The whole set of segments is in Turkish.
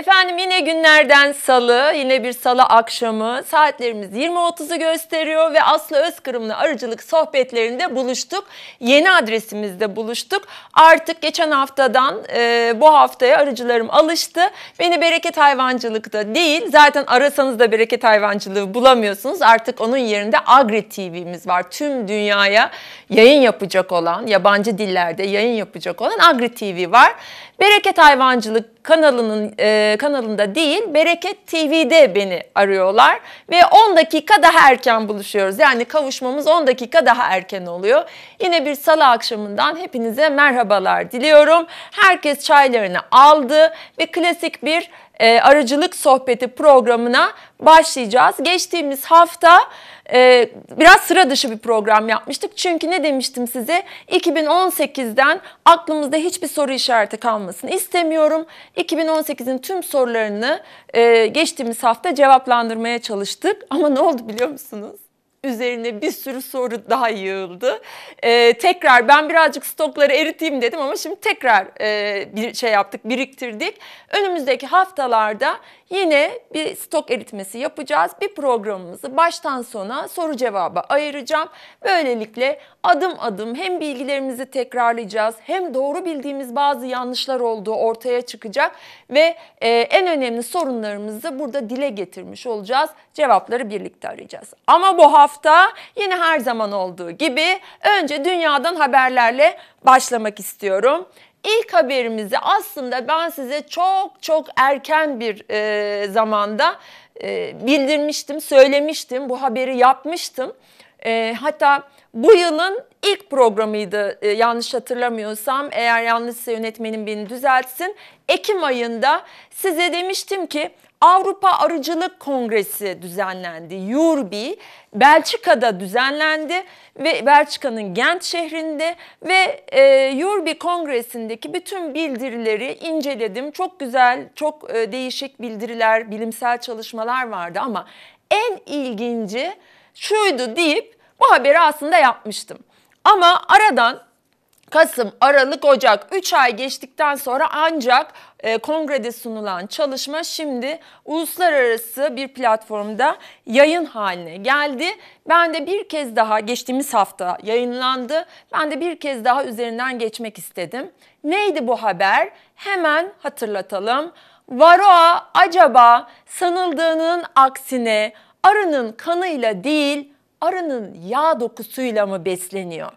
if Efendim yine günlerden salı, yine bir salı akşamı. Saatlerimiz 20.30'u gösteriyor ve Aslı Özkırım'la arıcılık sohbetlerinde buluştuk. Yeni adresimizde buluştuk. Artık geçen haftadan e, bu haftaya arıcılarım alıştı. Beni bereket hayvancılıkta değil, zaten arasanız da bereket hayvancılığı bulamıyorsunuz. Artık onun yerinde Agri TV'miz var. Tüm dünyaya yayın yapacak olan, yabancı dillerde yayın yapacak olan Agri TV var. Bereket Hayvancılık kanalının e, kanalının kanalında değil Bereket TV'de beni arıyorlar ve 10 dakika daha erken buluşuyoruz. Yani kavuşmamız 10 dakika daha erken oluyor. Yine bir salı akşamından hepinize merhabalar diliyorum. Herkes çaylarını aldı ve klasik bir e, arıcılık sohbeti programına başlayacağız. Geçtiğimiz hafta e, biraz sıra dışı bir program yapmıştık. Çünkü ne demiştim size? 2018'den aklımızda hiçbir soru işareti kalmasını istemiyorum. 2018'in tüm sorularını e, geçtiğimiz hafta cevaplandırmaya çalıştık. Ama ne oldu biliyor musunuz? üzerine bir sürü soru daha yığıldı. Ee, tekrar ben birazcık stokları eriteyim dedim ama şimdi tekrar e, bir şey yaptık, biriktirdik. Önümüzdeki haftalarda yine bir stok eritmesi yapacağız. Bir programımızı baştan sona soru cevaba ayıracağım. Böylelikle adım adım hem bilgilerimizi tekrarlayacağız hem doğru bildiğimiz bazı yanlışlar olduğu ortaya çıkacak ve e, en önemli sorunlarımızı burada dile getirmiş olacağız. Cevapları birlikte arayacağız. Ama bu hafta yine her zaman olduğu gibi önce dünyadan haberlerle başlamak istiyorum. İlk haberimizi aslında ben size çok çok erken bir e, zamanda e, bildirmiştim, söylemiştim, bu haberi yapmıştım. E, hatta bu yılın ilk programıydı e, yanlış hatırlamıyorsam eğer yanlışsa yönetmenim beni düzeltsin. Ekim ayında size demiştim ki Avrupa Arıcılık Kongresi düzenlendi. Yurbi Belçika'da düzenlendi ve Belçika'nın Gent şehrinde ve e, Yurbi Kongresi'ndeki bütün bildirileri inceledim. Çok güzel, çok e, değişik bildiriler, bilimsel çalışmalar vardı ama en ilginci şuydu deyip bu haberi aslında yapmıştım. Ama aradan Kasım, Aralık, Ocak 3 ay geçtikten sonra ancak e, kongrede sunulan çalışma şimdi uluslararası bir platformda yayın haline geldi. Ben de bir kez daha geçtiğimiz hafta yayınlandı. Ben de bir kez daha üzerinden geçmek istedim. Neydi bu haber? Hemen hatırlatalım. Varroa acaba sanıldığının aksine arının kanıyla değil arının yağ dokusuyla mı besleniyor?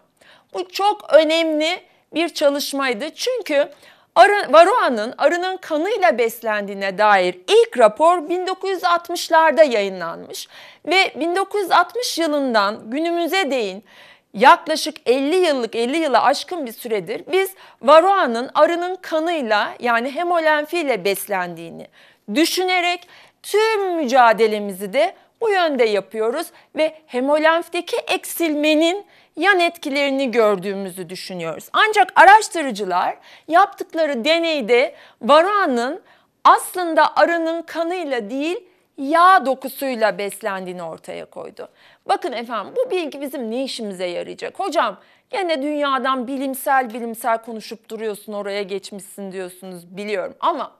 Bu çok önemli bir çalışmaydı. Çünkü Arı, Varoa'nın arının kanıyla beslendiğine dair ilk rapor 1960'larda yayınlanmış ve 1960 yılından günümüze değin yaklaşık 50 yıllık 50 yıla aşkın bir süredir biz Varoa'nın arının kanıyla yani hemolenfiyle beslendiğini düşünerek tüm mücadelemizi de bu yönde yapıyoruz ve hemolenfteki eksilmenin yan etkilerini gördüğümüzü düşünüyoruz. Ancak araştırıcılar yaptıkları deneyde varanın aslında arının kanıyla değil yağ dokusuyla beslendiğini ortaya koydu. Bakın efendim bu bilgi bizim ne işimize yarayacak? Hocam gene dünyadan bilimsel bilimsel konuşup duruyorsun oraya geçmişsin diyorsunuz biliyorum ama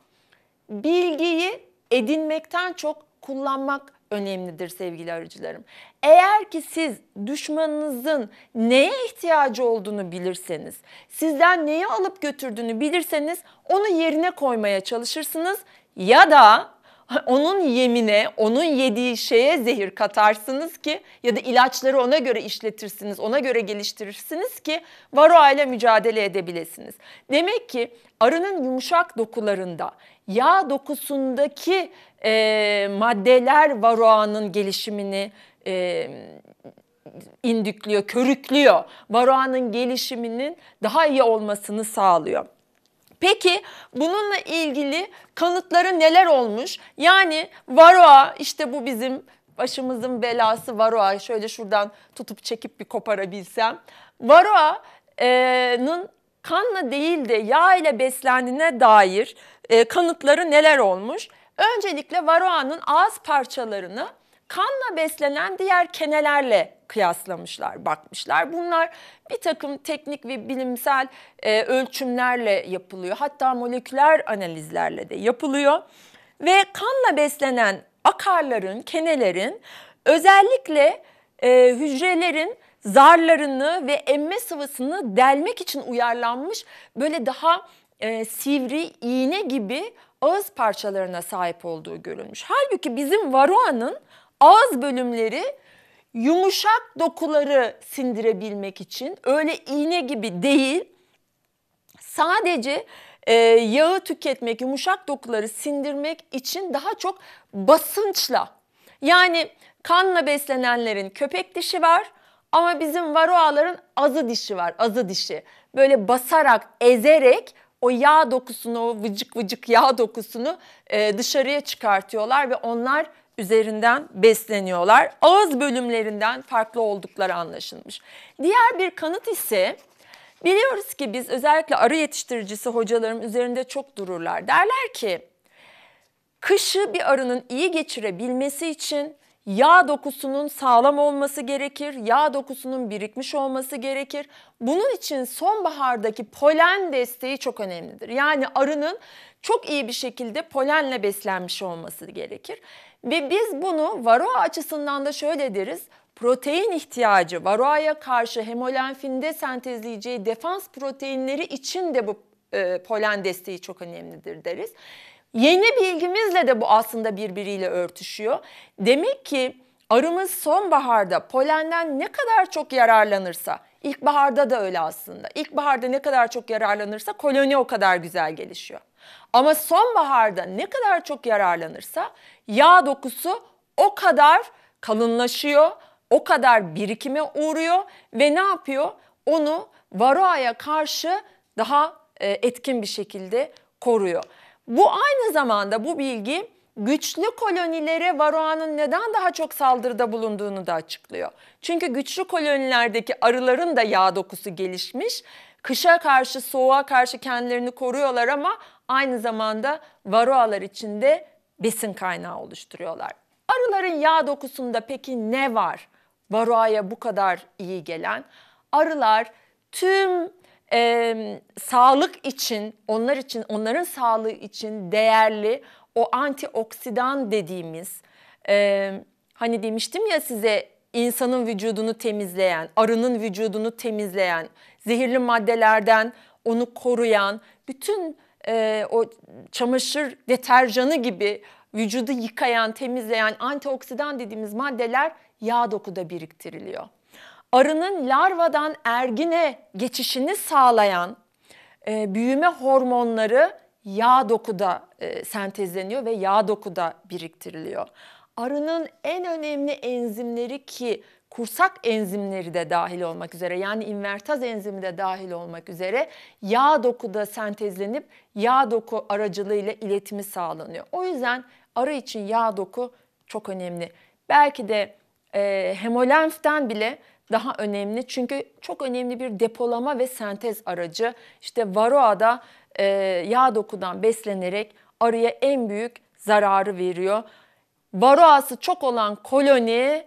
bilgiyi edinmekten çok kullanmak önemlidir sevgili arıcılarım. Eğer ki siz düşmanınızın neye ihtiyacı olduğunu bilirseniz, sizden neyi alıp götürdüğünü bilirseniz onu yerine koymaya çalışırsınız ya da onun yemine, onun yediği şeye zehir katarsınız ki ya da ilaçları ona göre işletirsiniz, ona göre geliştirirsiniz ki varoa ile mücadele edebilesiniz. Demek ki arının yumuşak dokularında, yağ dokusundaki e, maddeler varoanın gelişimini e, indüklüyor, körüklüyor. Varoanın gelişiminin daha iyi olmasını sağlıyor. Peki bununla ilgili kanıtları neler olmuş? Yani varoa işte bu bizim başımızın belası varoa şöyle şuradan tutup çekip bir koparabilsem. Varoa'nın kanla değil de yağ ile beslendiğine dair e, kanıtları neler olmuş? Öncelikle varoa'nın ağız parçalarını kanla beslenen diğer kenelerle kıyaslamışlar, bakmışlar. Bunlar bir takım teknik ve bilimsel e, ölçümlerle yapılıyor. Hatta moleküler analizlerle de yapılıyor. Ve kanla beslenen akarların, kenelerin özellikle e, hücrelerin zarlarını ve emme sıvısını delmek için uyarlanmış böyle daha e, sivri iğne gibi ağız parçalarına sahip olduğu görülmüş. Halbuki bizim varoa'nın ağız bölümleri yumuşak dokuları sindirebilmek için öyle iğne gibi değil sadece e, yağı tüketmek yumuşak dokuları sindirmek için daha çok basınçla yani kanla beslenenlerin köpek dişi var ama bizim varoaların azı dişi var azı dişi böyle basarak ezerek o yağ dokusunu o vıcık vıcık yağ dokusunu e, dışarıya çıkartıyorlar ve onlar üzerinden besleniyorlar. Ağız bölümlerinden farklı oldukları anlaşılmış. Diğer bir kanıt ise biliyoruz ki biz özellikle arı yetiştiricisi hocalarım üzerinde çok dururlar. Derler ki kışı bir arının iyi geçirebilmesi için yağ dokusunun sağlam olması gerekir, yağ dokusunun birikmiş olması gerekir. Bunun için sonbahardaki polen desteği çok önemlidir. Yani arının çok iyi bir şekilde polenle beslenmiş olması gerekir. Ve biz bunu varoa açısından da şöyle deriz. Protein ihtiyacı varoaya karşı hemolenfinde sentezleyeceği defans proteinleri için de bu e, polen desteği çok önemlidir deriz. Yeni bilgimizle de bu aslında birbiriyle örtüşüyor. Demek ki arımız sonbaharda polenden ne kadar çok yararlanırsa, ilkbaharda da öyle aslında. İlkbaharda ne kadar çok yararlanırsa koloni o kadar güzel gelişiyor. Ama sonbaharda ne kadar çok yararlanırsa yağ dokusu o kadar kalınlaşıyor, o kadar birikime uğruyor ve ne yapıyor? Onu varoaya karşı daha e, etkin bir şekilde koruyor. Bu aynı zamanda bu bilgi güçlü kolonilere varoanın neden daha çok saldırıda bulunduğunu da açıklıyor. Çünkü güçlü kolonilerdeki arıların da yağ dokusu gelişmiş. Kışa karşı, soğuğa karşı kendilerini koruyorlar ama aynı zamanda varroalar için de besin kaynağı oluşturuyorlar. Arıların yağ dokusunda peki ne var? Varroa'ya bu kadar iyi gelen arılar tüm e, sağlık için, onlar için, onların sağlığı için değerli o antioksidan dediğimiz e, hani demiştim ya size insanın vücudunu temizleyen, arının vücudunu temizleyen, zehirli maddelerden onu koruyan bütün e, o çamaşır deterjanı gibi vücudu yıkayan, temizleyen antioksidan dediğimiz maddeler yağ dokuda biriktiriliyor. Arının larvadan ergine geçişini sağlayan e, büyüme hormonları yağ dokuda e, sentezleniyor ve yağ dokuda biriktiriliyor. Arının en önemli enzimleri ki kursak enzimleri de dahil olmak üzere yani invertaz enzimi de dahil olmak üzere yağ dokuda sentezlenip yağ doku aracılığıyla iletimi sağlanıyor. O yüzden arı için yağ doku çok önemli. Belki de e, hemolenften bile daha önemli çünkü çok önemli bir depolama ve sentez aracı. İşte varoada e, yağ dokudan beslenerek arıya en büyük zararı veriyor. Varoası çok olan koloni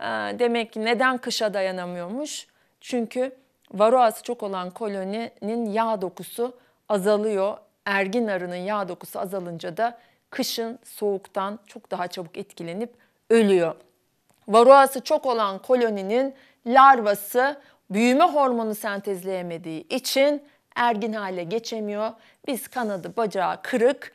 ee, demek ki neden kışa dayanamıyormuş? Çünkü varoası çok olan koloninin yağ dokusu azalıyor. Ergin arının yağ dokusu azalınca da kışın soğuktan çok daha çabuk etkilenip ölüyor. Varoası çok olan koloninin larvası büyüme hormonu sentezleyemediği için ergin hale geçemiyor. Biz kanadı bacağı kırık,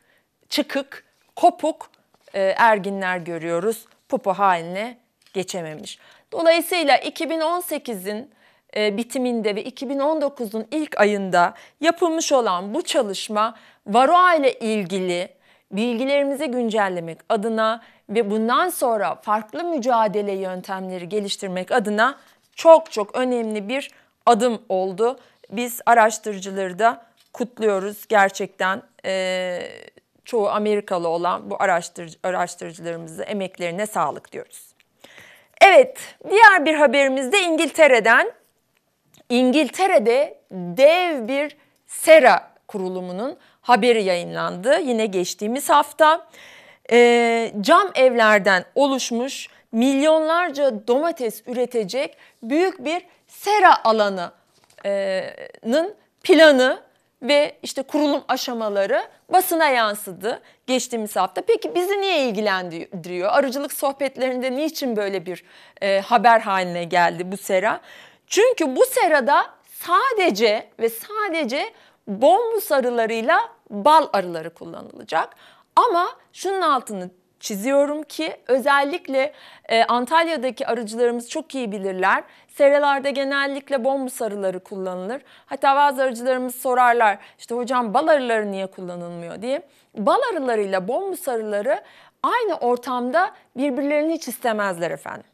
çıkık, kopuk e, erginler görüyoruz. Pupa haline geçememiş. Dolayısıyla 2018'in e, bitiminde ve 2019'un ilk ayında yapılmış olan bu çalışma Varroa ile ilgili bilgilerimizi güncellemek adına ve bundan sonra farklı mücadele yöntemleri geliştirmek adına çok çok önemli bir adım oldu. Biz araştırıcıları da kutluyoruz gerçekten e, çoğu Amerikalı olan bu araştırıcı, araştırıcılarımızı emeklerine sağlık diyoruz. Evet, diğer bir haberimizde İngiltere'den. İngiltere'de dev bir sera kurulumunun haberi yayınlandı. Yine geçtiğimiz hafta e, cam evlerden oluşmuş milyonlarca domates üretecek büyük bir sera alanının planı ve işte kurulum aşamaları basına yansıdı geçtiğimiz hafta. Peki bizi niye ilgilendiriyor? Arıcılık sohbetlerinde niçin böyle bir e, haber haline geldi bu sera? Çünkü bu serada sadece ve sadece bombus arılarıyla bal arıları kullanılacak. Ama şunun altını çiziyorum ki özellikle e, Antalya'daki arıcılarımız çok iyi bilirler. Seralarda genellikle bombu sarıları kullanılır. Hatta bazı arıcılarımız sorarlar işte hocam bal arıları niye kullanılmıyor diye. Bal arılarıyla bombu sarıları aynı ortamda birbirlerini hiç istemezler efendim.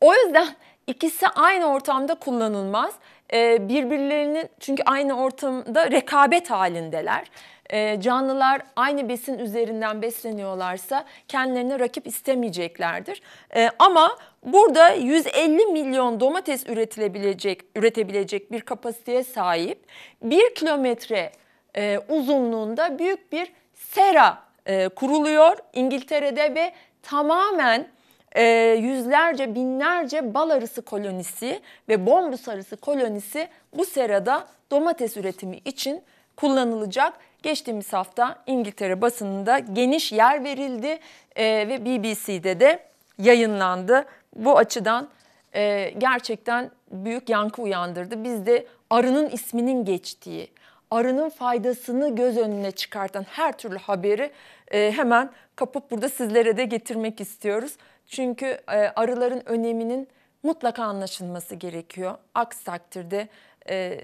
O yüzden ikisi aynı ortamda kullanılmaz. E, birbirlerinin çünkü aynı ortamda rekabet halindeler. Ee, canlılar aynı besin üzerinden besleniyorlarsa kendilerine rakip istemeyeceklerdir. Ee, ama burada 150 milyon domates üretilebilecek üretebilecek bir kapasiteye sahip 1 kilometre e, uzunluğunda büyük bir sera e, kuruluyor İngiltere'de ve tamamen e, yüzlerce binlerce bal arısı kolonisi ve bombus arısı kolonisi bu serada domates üretimi için kullanılacak Geçtiğimiz hafta İngiltere basınında geniş yer verildi e, ve BBC'de de yayınlandı. Bu açıdan e, gerçekten büyük yankı uyandırdı. Biz de arının isminin geçtiği, arının faydasını göz önüne çıkartan her türlü haberi e, hemen kapıp burada sizlere de getirmek istiyoruz. Çünkü e, arıların öneminin mutlaka anlaşılması gerekiyor. Aksi takdirde e,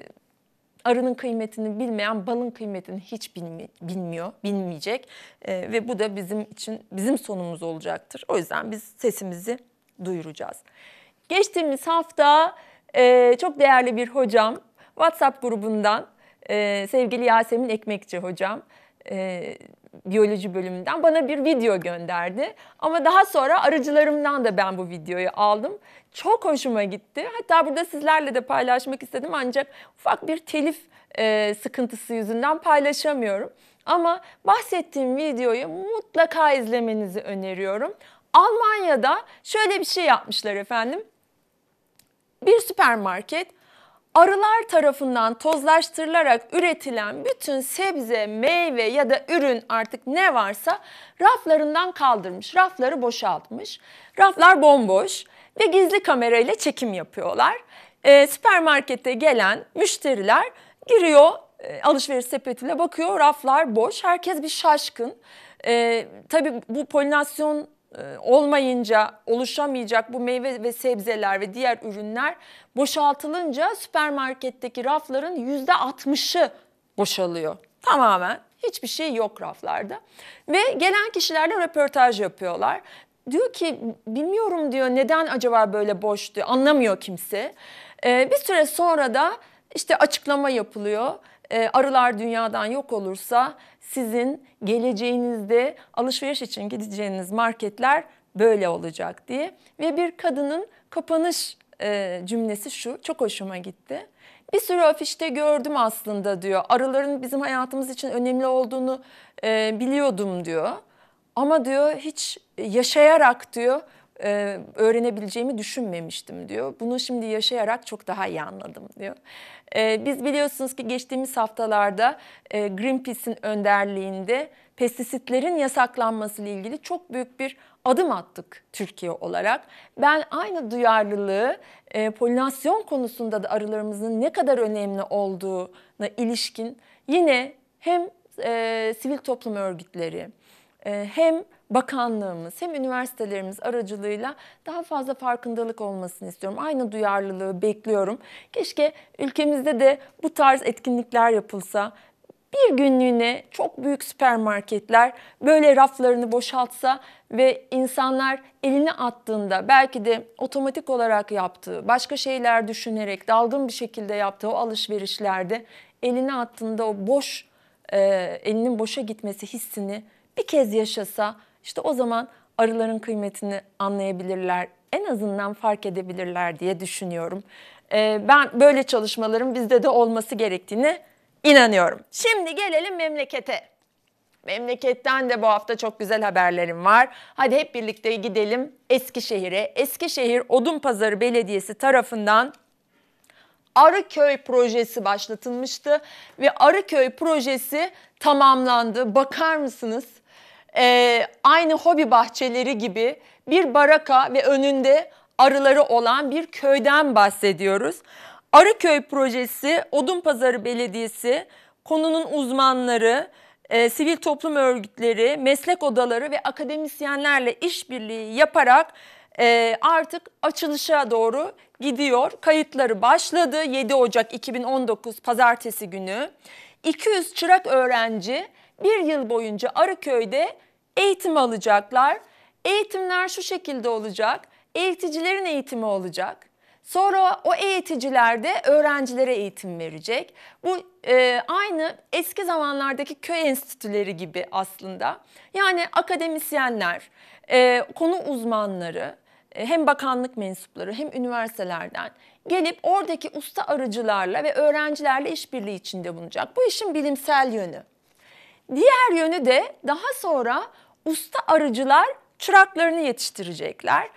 arının kıymetini bilmeyen balın kıymetini hiç bilmi, bilmiyor, bilmeyecek e, ve bu da bizim için bizim sonumuz olacaktır. O yüzden biz sesimizi duyuracağız. Geçtiğimiz hafta e, çok değerli bir hocam WhatsApp grubundan e, sevgili Yasemin Ekmekçi hocam e, biyoloji bölümünden bana bir video gönderdi. Ama daha sonra arıcılarımdan da ben bu videoyu aldım. Çok hoşuma gitti. Hatta burada sizlerle de paylaşmak istedim ancak ufak bir telif e, sıkıntısı yüzünden paylaşamıyorum. Ama bahsettiğim videoyu mutlaka izlemenizi öneriyorum. Almanya'da şöyle bir şey yapmışlar efendim. Bir süpermarket arılar tarafından tozlaştırılarak üretilen bütün sebze, meyve ya da ürün artık ne varsa raflarından kaldırmış, rafları boşaltmış. Raflar bomboş ve gizli kamerayla çekim yapıyorlar. E, süpermarkete gelen müşteriler giriyor e, alışveriş sepetiyle bakıyor raflar boş herkes bir şaşkın. E, tabii bu polinasyon e, olmayınca oluşamayacak bu meyve ve sebzeler ve diğer ürünler boşaltılınca süpermarketteki rafların yüzde %60'ı boşalıyor. Tamamen hiçbir şey yok raflarda. Ve gelen kişilerle röportaj yapıyorlar. Diyor ki bilmiyorum diyor neden acaba böyle boş diyor anlamıyor kimse. Ee, bir süre sonra da işte açıklama yapılıyor. Ee, arılar dünyadan yok olursa sizin geleceğinizde alışveriş için gideceğiniz marketler böyle olacak diye. Ve bir kadının kapanış e, cümlesi şu çok hoşuma gitti. Bir sürü afişte gördüm aslında diyor. Arıların bizim hayatımız için önemli olduğunu e, biliyordum diyor. Ama diyor hiç yaşayarak diyor e, öğrenebileceğimi düşünmemiştim diyor. Bunu şimdi yaşayarak çok daha iyi anladım diyor. E, biz biliyorsunuz ki geçtiğimiz haftalarda e, Greenpeace'in önderliğinde pestisitlerin yasaklanması ile ilgili çok büyük bir adım attık Türkiye olarak. Ben aynı duyarlılığı e, polinasyon konusunda da arılarımızın ne kadar önemli olduğuna ilişkin yine hem e, sivil toplum örgütleri ee, hem bakanlığımız hem üniversitelerimiz aracılığıyla daha fazla farkındalık olmasını istiyorum. Aynı duyarlılığı bekliyorum. Keşke ülkemizde de bu tarz etkinlikler yapılsa. Bir günlüğüne çok büyük süpermarketler böyle raflarını boşaltsa ve insanlar elini attığında belki de otomatik olarak yaptığı, başka şeyler düşünerek dalgın bir şekilde yaptığı o alışverişlerde elini attığında o boş, e, elinin boşa gitmesi hissini bir kez yaşasa işte o zaman arıların kıymetini anlayabilirler, en azından fark edebilirler diye düşünüyorum. Ee, ben böyle çalışmaların bizde de olması gerektiğini inanıyorum. Şimdi gelelim memlekete. Memleketten de bu hafta çok güzel haberlerim var. Hadi hep birlikte gidelim Eskişehir'e. Eskişehir pazarı Belediyesi tarafından Arıköy projesi başlatılmıştı ve Arıköy projesi tamamlandı. Bakar mısınız? e, aynı hobi bahçeleri gibi bir baraka ve önünde arıları olan bir köyden bahsediyoruz. Arıköy projesi odun pazarı Belediyesi konunun uzmanları, e, sivil toplum örgütleri, meslek odaları ve akademisyenlerle işbirliği yaparak e, artık açılışa doğru gidiyor. Kayıtları başladı 7 Ocak 2019 pazartesi günü. 200 çırak öğrenci bir yıl boyunca Arıköy'de eğitim alacaklar. Eğitimler şu şekilde olacak. Eğiticilerin eğitimi olacak. Sonra o eğiticiler de öğrencilere eğitim verecek. Bu e, aynı eski zamanlardaki köy enstitüleri gibi aslında. Yani akademisyenler, e, konu uzmanları, e, hem bakanlık mensupları hem üniversitelerden gelip oradaki usta arıcılarla ve öğrencilerle işbirliği içinde bulunacak. Bu işin bilimsel yönü. Diğer yönü de daha sonra usta arıcılar çıraklarını yetiştirecekler.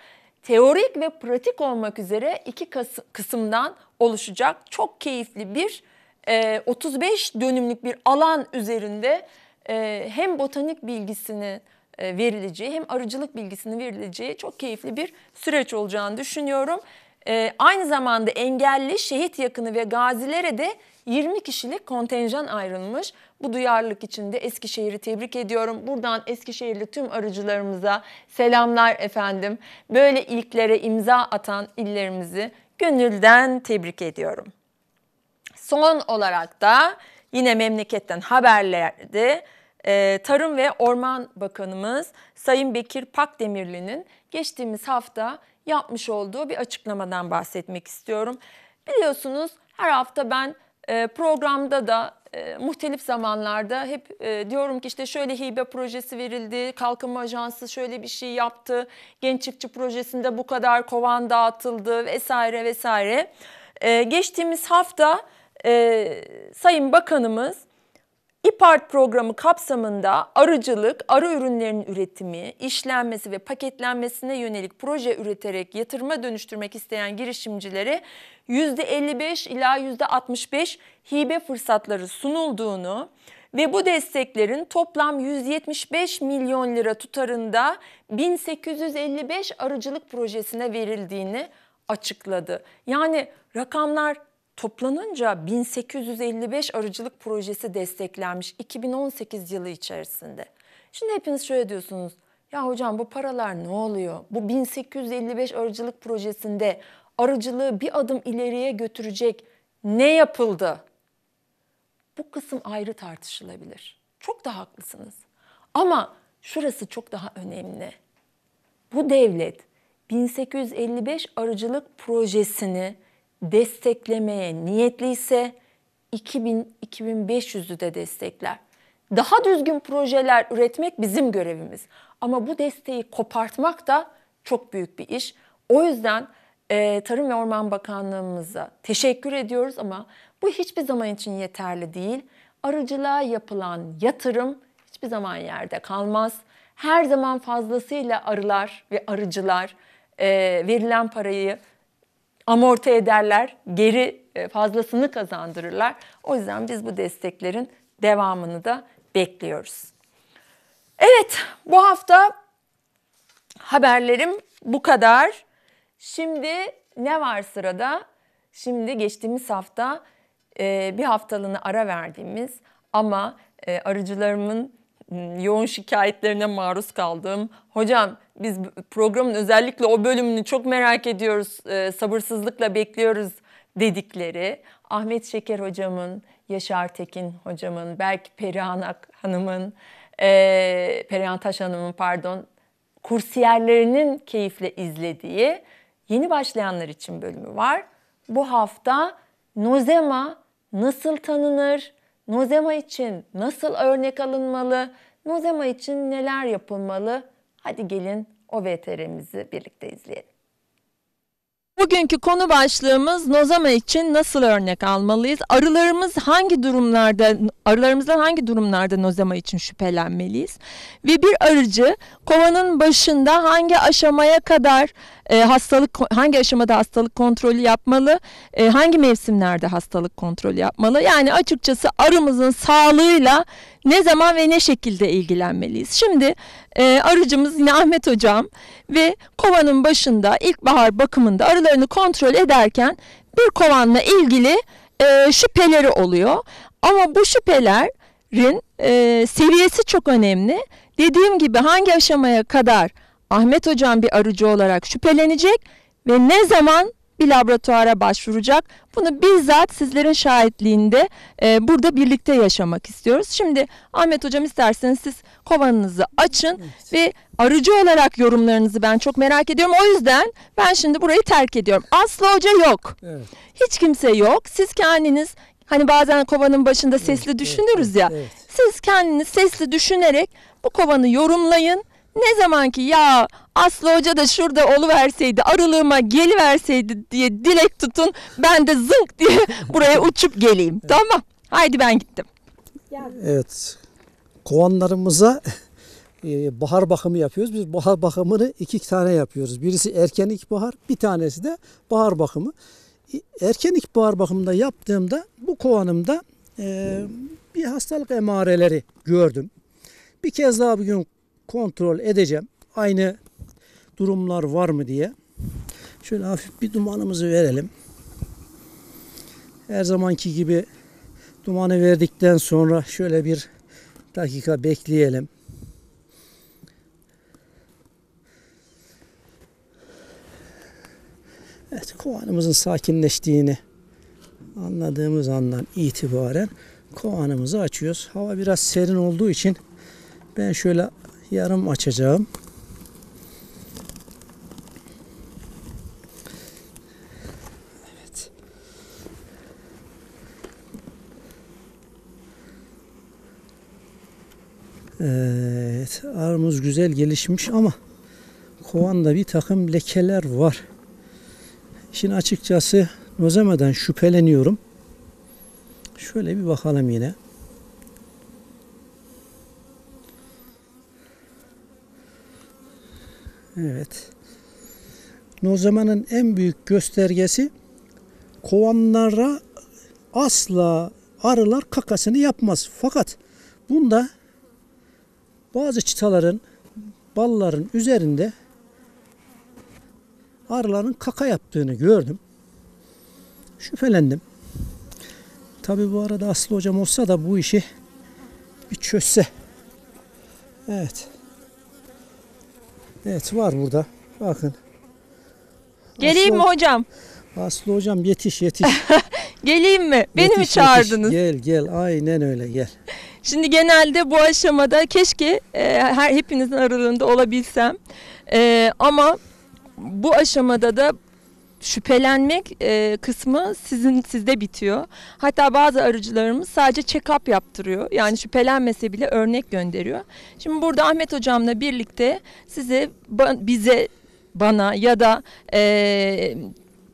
Teorik ve pratik olmak üzere iki kısımdan oluşacak çok keyifli bir 35 e, dönümlük bir alan üzerinde e, hem botanik bilgisini e, verileceği hem arıcılık bilgisini verileceği çok keyifli bir süreç olacağını düşünüyorum. E, aynı zamanda engelli, şehit yakını ve gazilere de 20 kişilik kontenjan ayrılmış. Bu duyarlılık için de Eskişehir'i tebrik ediyorum. Buradan Eskişehirli tüm arıcılarımıza selamlar efendim. Böyle ilklere imza atan illerimizi gönülden tebrik ediyorum. Son olarak da yine memleketten haberlerde e, Tarım ve Orman Bakanımız Sayın Bekir Pakdemirli'nin geçtiğimiz hafta yapmış olduğu bir açıklamadan bahsetmek istiyorum. Biliyorsunuz her hafta ben e, programda da e, muhtelif zamanlarda hep e, diyorum ki işte şöyle hibe projesi verildi, Kalkınma Ajansı şöyle bir şey yaptı, gençlikçi Projesi'nde bu kadar kovan dağıtıldı vesaire vesaire. geçtiğimiz hafta Sayın Bakanımız İPART programı kapsamında arıcılık, arı ürünlerinin üretimi, işlenmesi ve paketlenmesine yönelik proje üreterek yatırıma dönüştürmek isteyen girişimcilere %55 ila %65 hibe fırsatları sunulduğunu ve bu desteklerin toplam 175 milyon lira tutarında 1855 arıcılık projesine verildiğini açıkladı. Yani rakamlar Toplanınca 1855 arıcılık projesi desteklenmiş 2018 yılı içerisinde. Şimdi hepiniz şöyle diyorsunuz. Ya hocam bu paralar ne oluyor? Bu 1855 arıcılık projesinde arıcılığı bir adım ileriye götürecek ne yapıldı? Bu kısım ayrı tartışılabilir. Çok da haklısınız. Ama şurası çok daha önemli. Bu devlet 1855 arıcılık projesini desteklemeye niyetliyse 2000-2500'ü de destekler. Daha düzgün projeler üretmek bizim görevimiz. Ama bu desteği kopartmak da çok büyük bir iş. O yüzden e, Tarım ve Orman Bakanlığımıza teşekkür ediyoruz ama bu hiçbir zaman için yeterli değil. Arıcılığa yapılan yatırım hiçbir zaman yerde kalmaz. Her zaman fazlasıyla arılar ve arıcılar e, verilen parayı amorti ederler, geri e, fazlasını kazandırırlar. O yüzden biz bu desteklerin devamını da bekliyoruz. Evet, bu hafta haberlerim bu kadar. Şimdi ne var sırada? Şimdi geçtiğimiz hafta e, bir haftalığını ara verdiğimiz ama e, arıcılarımın Iı, yoğun şikayetlerine maruz kaldım. Hocam biz programın özellikle o bölümünü çok merak ediyoruz, ıı, sabırsızlıkla bekliyoruz dedikleri Ahmet Şeker hocamın, Yaşar Tekin hocamın, belki Perihan Hanım'ın, e, Perihan Taş Hanım'ın pardon, kursiyerlerinin keyifle izlediği yeni başlayanlar için bölümü var. Bu hafta nozema nasıl tanınır, Nozema için nasıl örnek alınmalı? Nozema için neler yapılmalı? Hadi gelin o VTR'mizi birlikte izleyelim. Bugünkü konu başlığımız nozama için nasıl örnek almalıyız? Arılarımız hangi durumlarda, arılarımızdan hangi durumlarda nozama için şüphelenmeliyiz? Ve bir arıcı kovanın başında hangi aşamaya kadar e, hastalık hangi aşamada hastalık kontrolü yapmalı, e, hangi mevsimlerde hastalık kontrolü yapmalı. Yani açıkçası arımızın sağlığıyla ne zaman ve ne şekilde ilgilenmeliyiz. Şimdi e, arıcımız yine Ahmet Hocam ve kovanın başında ilkbahar bakımında arılarını kontrol ederken bir kovanla ilgili e, şüpheleri oluyor. Ama bu şüphelerin e, seviyesi çok önemli. Dediğim gibi hangi aşamaya kadar Ahmet Hocam bir arıcı olarak şüphelenecek ve ne zaman bir laboratuvara başvuracak. Bunu bizzat sizlerin şahitliğinde e, burada birlikte yaşamak istiyoruz. Şimdi Ahmet Hocam isterseniz siz kovanınızı açın evet. ve arıcı olarak yorumlarınızı ben çok merak ediyorum. O yüzden ben şimdi burayı terk ediyorum. Aslı Hoca yok. Evet. Hiç kimse yok. Siz kendiniz hani bazen kovanın başında sesli evet, düşünürüz evet, ya. Evet. Siz kendiniz sesli düşünerek bu kovanı yorumlayın ne zaman ki ya Aslı Hoca da şurada oluverseydi, aralığıma geliverseydi diye dilek tutun. Ben de zınk diye buraya uçup geleyim. Tamam. Haydi ben gittim. Evet. Kovanlarımıza e, bahar bakımı yapıyoruz. Biz bahar bakımını iki tane yapıyoruz. Birisi erken ilkbahar, bir tanesi de bahar bakımı. E, erken ilkbahar bakımında yaptığımda bu kovanımda e, bir hastalık emareleri gördüm. Bir kez daha bugün kontrol edeceğim. Aynı durumlar var mı diye. Şöyle hafif bir dumanımızı verelim. Her zamanki gibi dumanı verdikten sonra şöyle bir dakika bekleyelim. Evet kovanımızın sakinleştiğini anladığımız andan itibaren kovanımızı açıyoruz. Hava biraz serin olduğu için ben şöyle yarım açacağım. Evet. armuz güzel gelişmiş ama kovanda bir takım lekeler var. Şimdi açıkçası nozemeden şüpheleniyorum. Şöyle bir bakalım yine. Evet. Nozamanın en büyük göstergesi kovanlara asla arılar kakasını yapmaz. Fakat bunda bazı çıtaların balların üzerinde arıların kaka yaptığını gördüm. Şüphelendim. Tabi bu arada Aslı hocam olsa da bu işi bir çözse. Evet. Evet var burada. Bakın. Geleyim Aslı, mi hocam? Aslı hocam yetiş yetiş. Geleyim mi? Beni yetiş, mi çağırdınız? Yetiş. Gel gel aynen öyle gel. Şimdi genelde bu aşamada keşke e, her hepinizin aralığında olabilsem. E, ama bu aşamada da şüphelenmek e, kısmı sizin sizde bitiyor. Hatta bazı arıcılarımız sadece check-up yaptırıyor. Yani şüphelenmese bile örnek gönderiyor. Şimdi burada Ahmet hocamla birlikte size bize bana ya da e,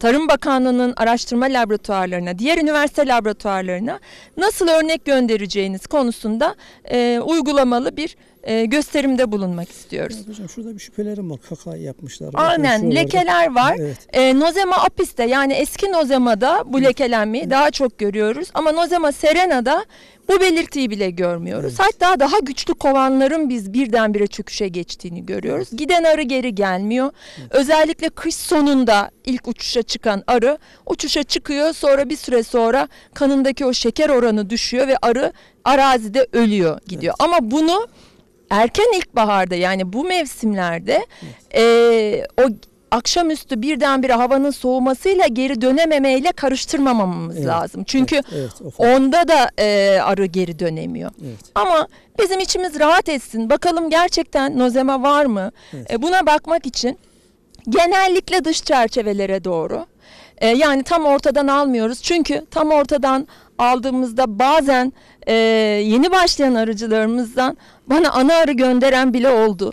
Tarım Bakanlığı'nın araştırma laboratuvarlarına, diğer üniversite laboratuvarlarına nasıl örnek göndereceğiniz konusunda e, uygulamalı bir e, gösterimde bulunmak istiyoruz. Ya hocam şurada bir şüphelerim var. Kaka yapmışlar. Aynen lekeler var. Evet. E, nozema apiste yani eski nozemada bu lekelenmeyi evet. daha çok görüyoruz. Ama nozema serena'da bu belirtiyi bile görmüyoruz. Evet. Hatta daha güçlü kovanların biz birdenbire çöküşe geçtiğini görüyoruz. Evet. Giden arı geri gelmiyor. Evet. Özellikle kış sonunda ilk uçuşa çıkan arı uçuşa çıkıyor. Sonra bir süre sonra kanındaki o şeker oranı düşüyor ve arı arazide ölüyor gidiyor. Evet. Ama bunu erken ilkbaharda yani bu mevsimlerde evet. e, o akşamüstü birdenbire havanın soğumasıyla geri dönememeyle karıştırmamamız evet, lazım. Çünkü evet, evet, onda da e, arı geri dönemiyor. Evet. Ama bizim içimiz rahat etsin. Bakalım gerçekten nozema var mı? Evet. E, buna bakmak için genellikle dış çerçevelere doğru e, yani tam ortadan almıyoruz. Çünkü tam ortadan aldığımızda bazen e, yeni başlayan arıcılarımızdan bana ana arı gönderen bile oldu.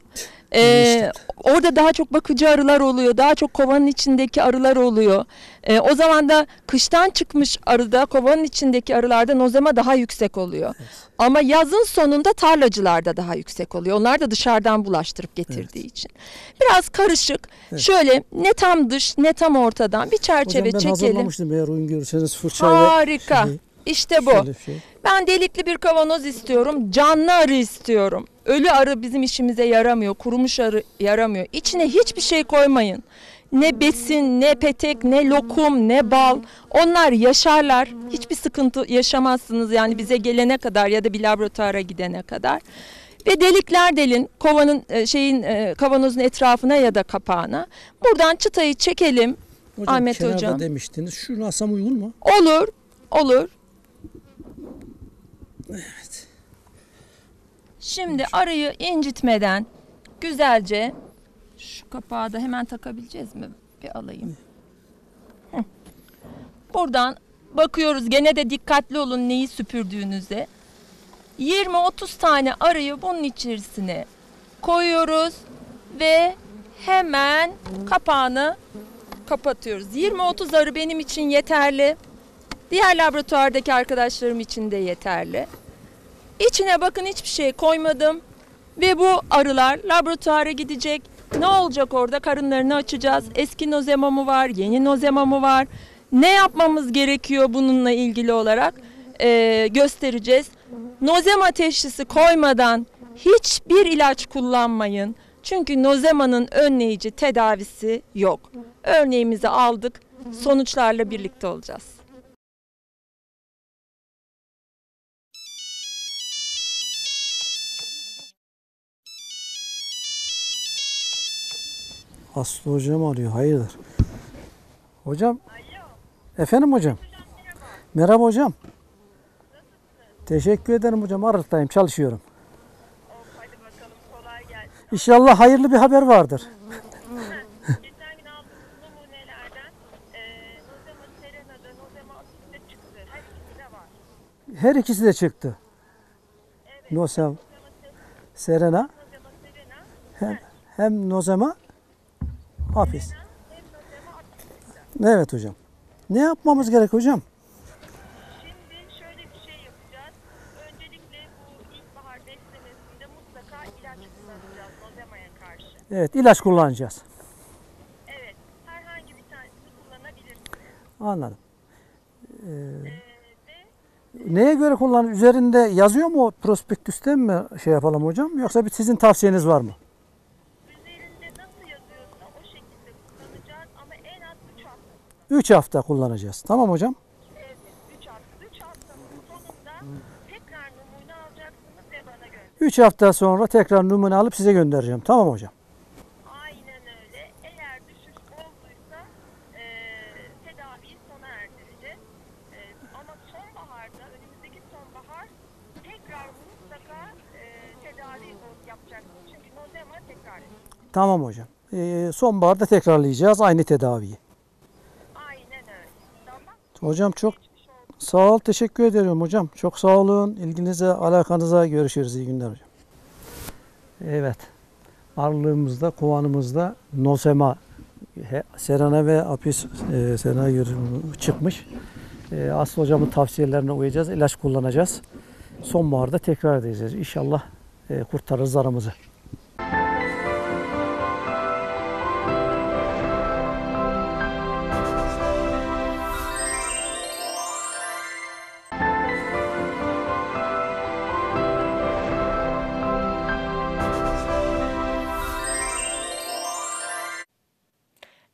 E, işte orada daha çok bakıcı arılar oluyor. Daha çok kovanın içindeki arılar oluyor. E, o zaman da kıştan çıkmış arıda kovanın içindeki arılarda nozema daha yüksek oluyor. Evet. Ama yazın sonunda tarlacılarda daha yüksek oluyor. Onlar da dışarıdan bulaştırıp getirdiği evet. için. Biraz karışık. Evet. Şöyle ne tam dış ne tam ortadan bir çerçeve Hocam ben çekelim. hazırlamıştım eğer uygun görürseniz fırçayla. Harika. Şey, işte bu. Şey. Ben delikli bir kavanoz istiyorum. Canlı arı istiyorum. Ölü arı bizim işimize yaramıyor, kurumuş arı yaramıyor. İçine hiçbir şey koymayın. Ne besin, ne petek, ne lokum, ne bal. Onlar yaşarlar. Hiçbir sıkıntı yaşamazsınız yani bize gelene kadar ya da bir laboratuvara gidene kadar. Ve delikler delin kovanın e, şeyin e, kavanozun etrafına ya da kapağına. Buradan çıtayı çekelim. Hocam, Ahmet hocam. demiştiniz. Şunu asam uygun mu? Olur. Olur. Evet. Şimdi arayı incitmeden güzelce şu kapağı da hemen takabileceğiz mi? Bir alayım. Buradan bakıyoruz. Gene de dikkatli olun neyi süpürdüğünüze. 20-30 tane arıyı bunun içerisine koyuyoruz ve hemen kapağını kapatıyoruz. 20-30 arı benim için yeterli. Diğer laboratuvardaki arkadaşlarım için de yeterli. İçine bakın hiçbir şey koymadım. Ve bu arılar laboratuvara gidecek. Ne olacak orada? Karınlarını açacağız. Eski nozema mı var? Yeni nozema mı var? Ne yapmamız gerekiyor bununla ilgili olarak? Ee, göstereceğiz. Nozema teşhisi koymadan hiçbir ilaç kullanmayın. Çünkü nozemanın önleyici tedavisi yok. Örneğimizi aldık. Sonuçlarla birlikte olacağız. Aslı hocam arıyor. Hayırdır? Hocam. Alo. Efendim hocam. merhaba. merhaba hocam. Teşekkür ederim hocam. Aralıktayım. Çalışıyorum. İnşallah hayırlı bir haber vardır. Her ikisi de çıktı. Evet. Nosem. Serena. Nozema Serena. Hem, hem Nozema. Hapis. Evet hocam. Ne yapmamız gerek hocam? Şimdi şöyle bir şey yapacağız. Öncelikle bu ilkbahar beslemesinde mutlaka ilaç kullanacağız Evet ilaç kullanacağız. Evet. Herhangi bir tanesini kullanabilirsiniz. Anladım. Ee, ee, Neye göre kullan? Üzerinde yazıyor mu o prospektüsten mi şey yapalım hocam? Yoksa bir sizin tavsiyeniz var mı? 3 hafta kullanacağız. Tamam hocam? Evet, 3 hafta. 3 haftanın sonunda tekrar numune alacaksınız ve bana 3 hafta sonra tekrar numune alıp size göndereceğim. Tamam hocam? Aynen öyle. Eğer düşüş olduysa e, tedaviyi sona erdireceğiz. E, ama sonbaharda, önümüzdeki sonbahar tekrar mutlaka e, tedavi yapacaksınız. Çünkü nodema tekrar Tamam hocam. E, sonbaharda tekrarlayacağız aynı tedaviyi. Hocam çok sağ ol. Teşekkür ederim hocam. Çok sağ olun. İlginize, alakanıza görüşürüz. İyi günler hocam. Evet. Arlığımızda, kovanımızda nosema serena ve Apis e, Serana çıkmış. E, Aslı hocamın tavsiyelerine uyacağız. ilaç kullanacağız. Sonbaharda tekrar edeceğiz. İnşallah e, kurtarırız aramızı.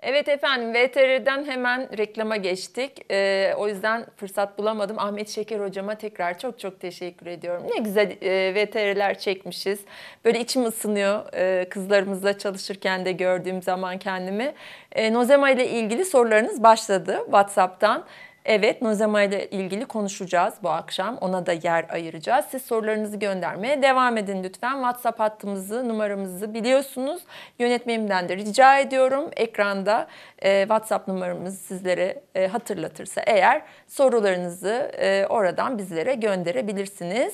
Evet efendim VTR'den hemen reklama geçtik. Ee, o yüzden fırsat bulamadım. Ahmet Şeker hocama tekrar çok çok teşekkür ediyorum. Ne güzel e, VTR'ler çekmişiz. Böyle içim ısınıyor e, kızlarımızla çalışırken de gördüğüm zaman kendimi. E, Nozema ile ilgili sorularınız başladı WhatsApp'tan. Evet, nozema ile ilgili konuşacağız bu akşam. Ona da yer ayıracağız. Siz sorularınızı göndermeye devam edin lütfen. WhatsApp hattımızı, numaramızı biliyorsunuz. Yönetmenimden de rica ediyorum. Ekranda e, WhatsApp numaramız sizlere e, hatırlatırsa eğer sorularınızı e, oradan bizlere gönderebilirsiniz.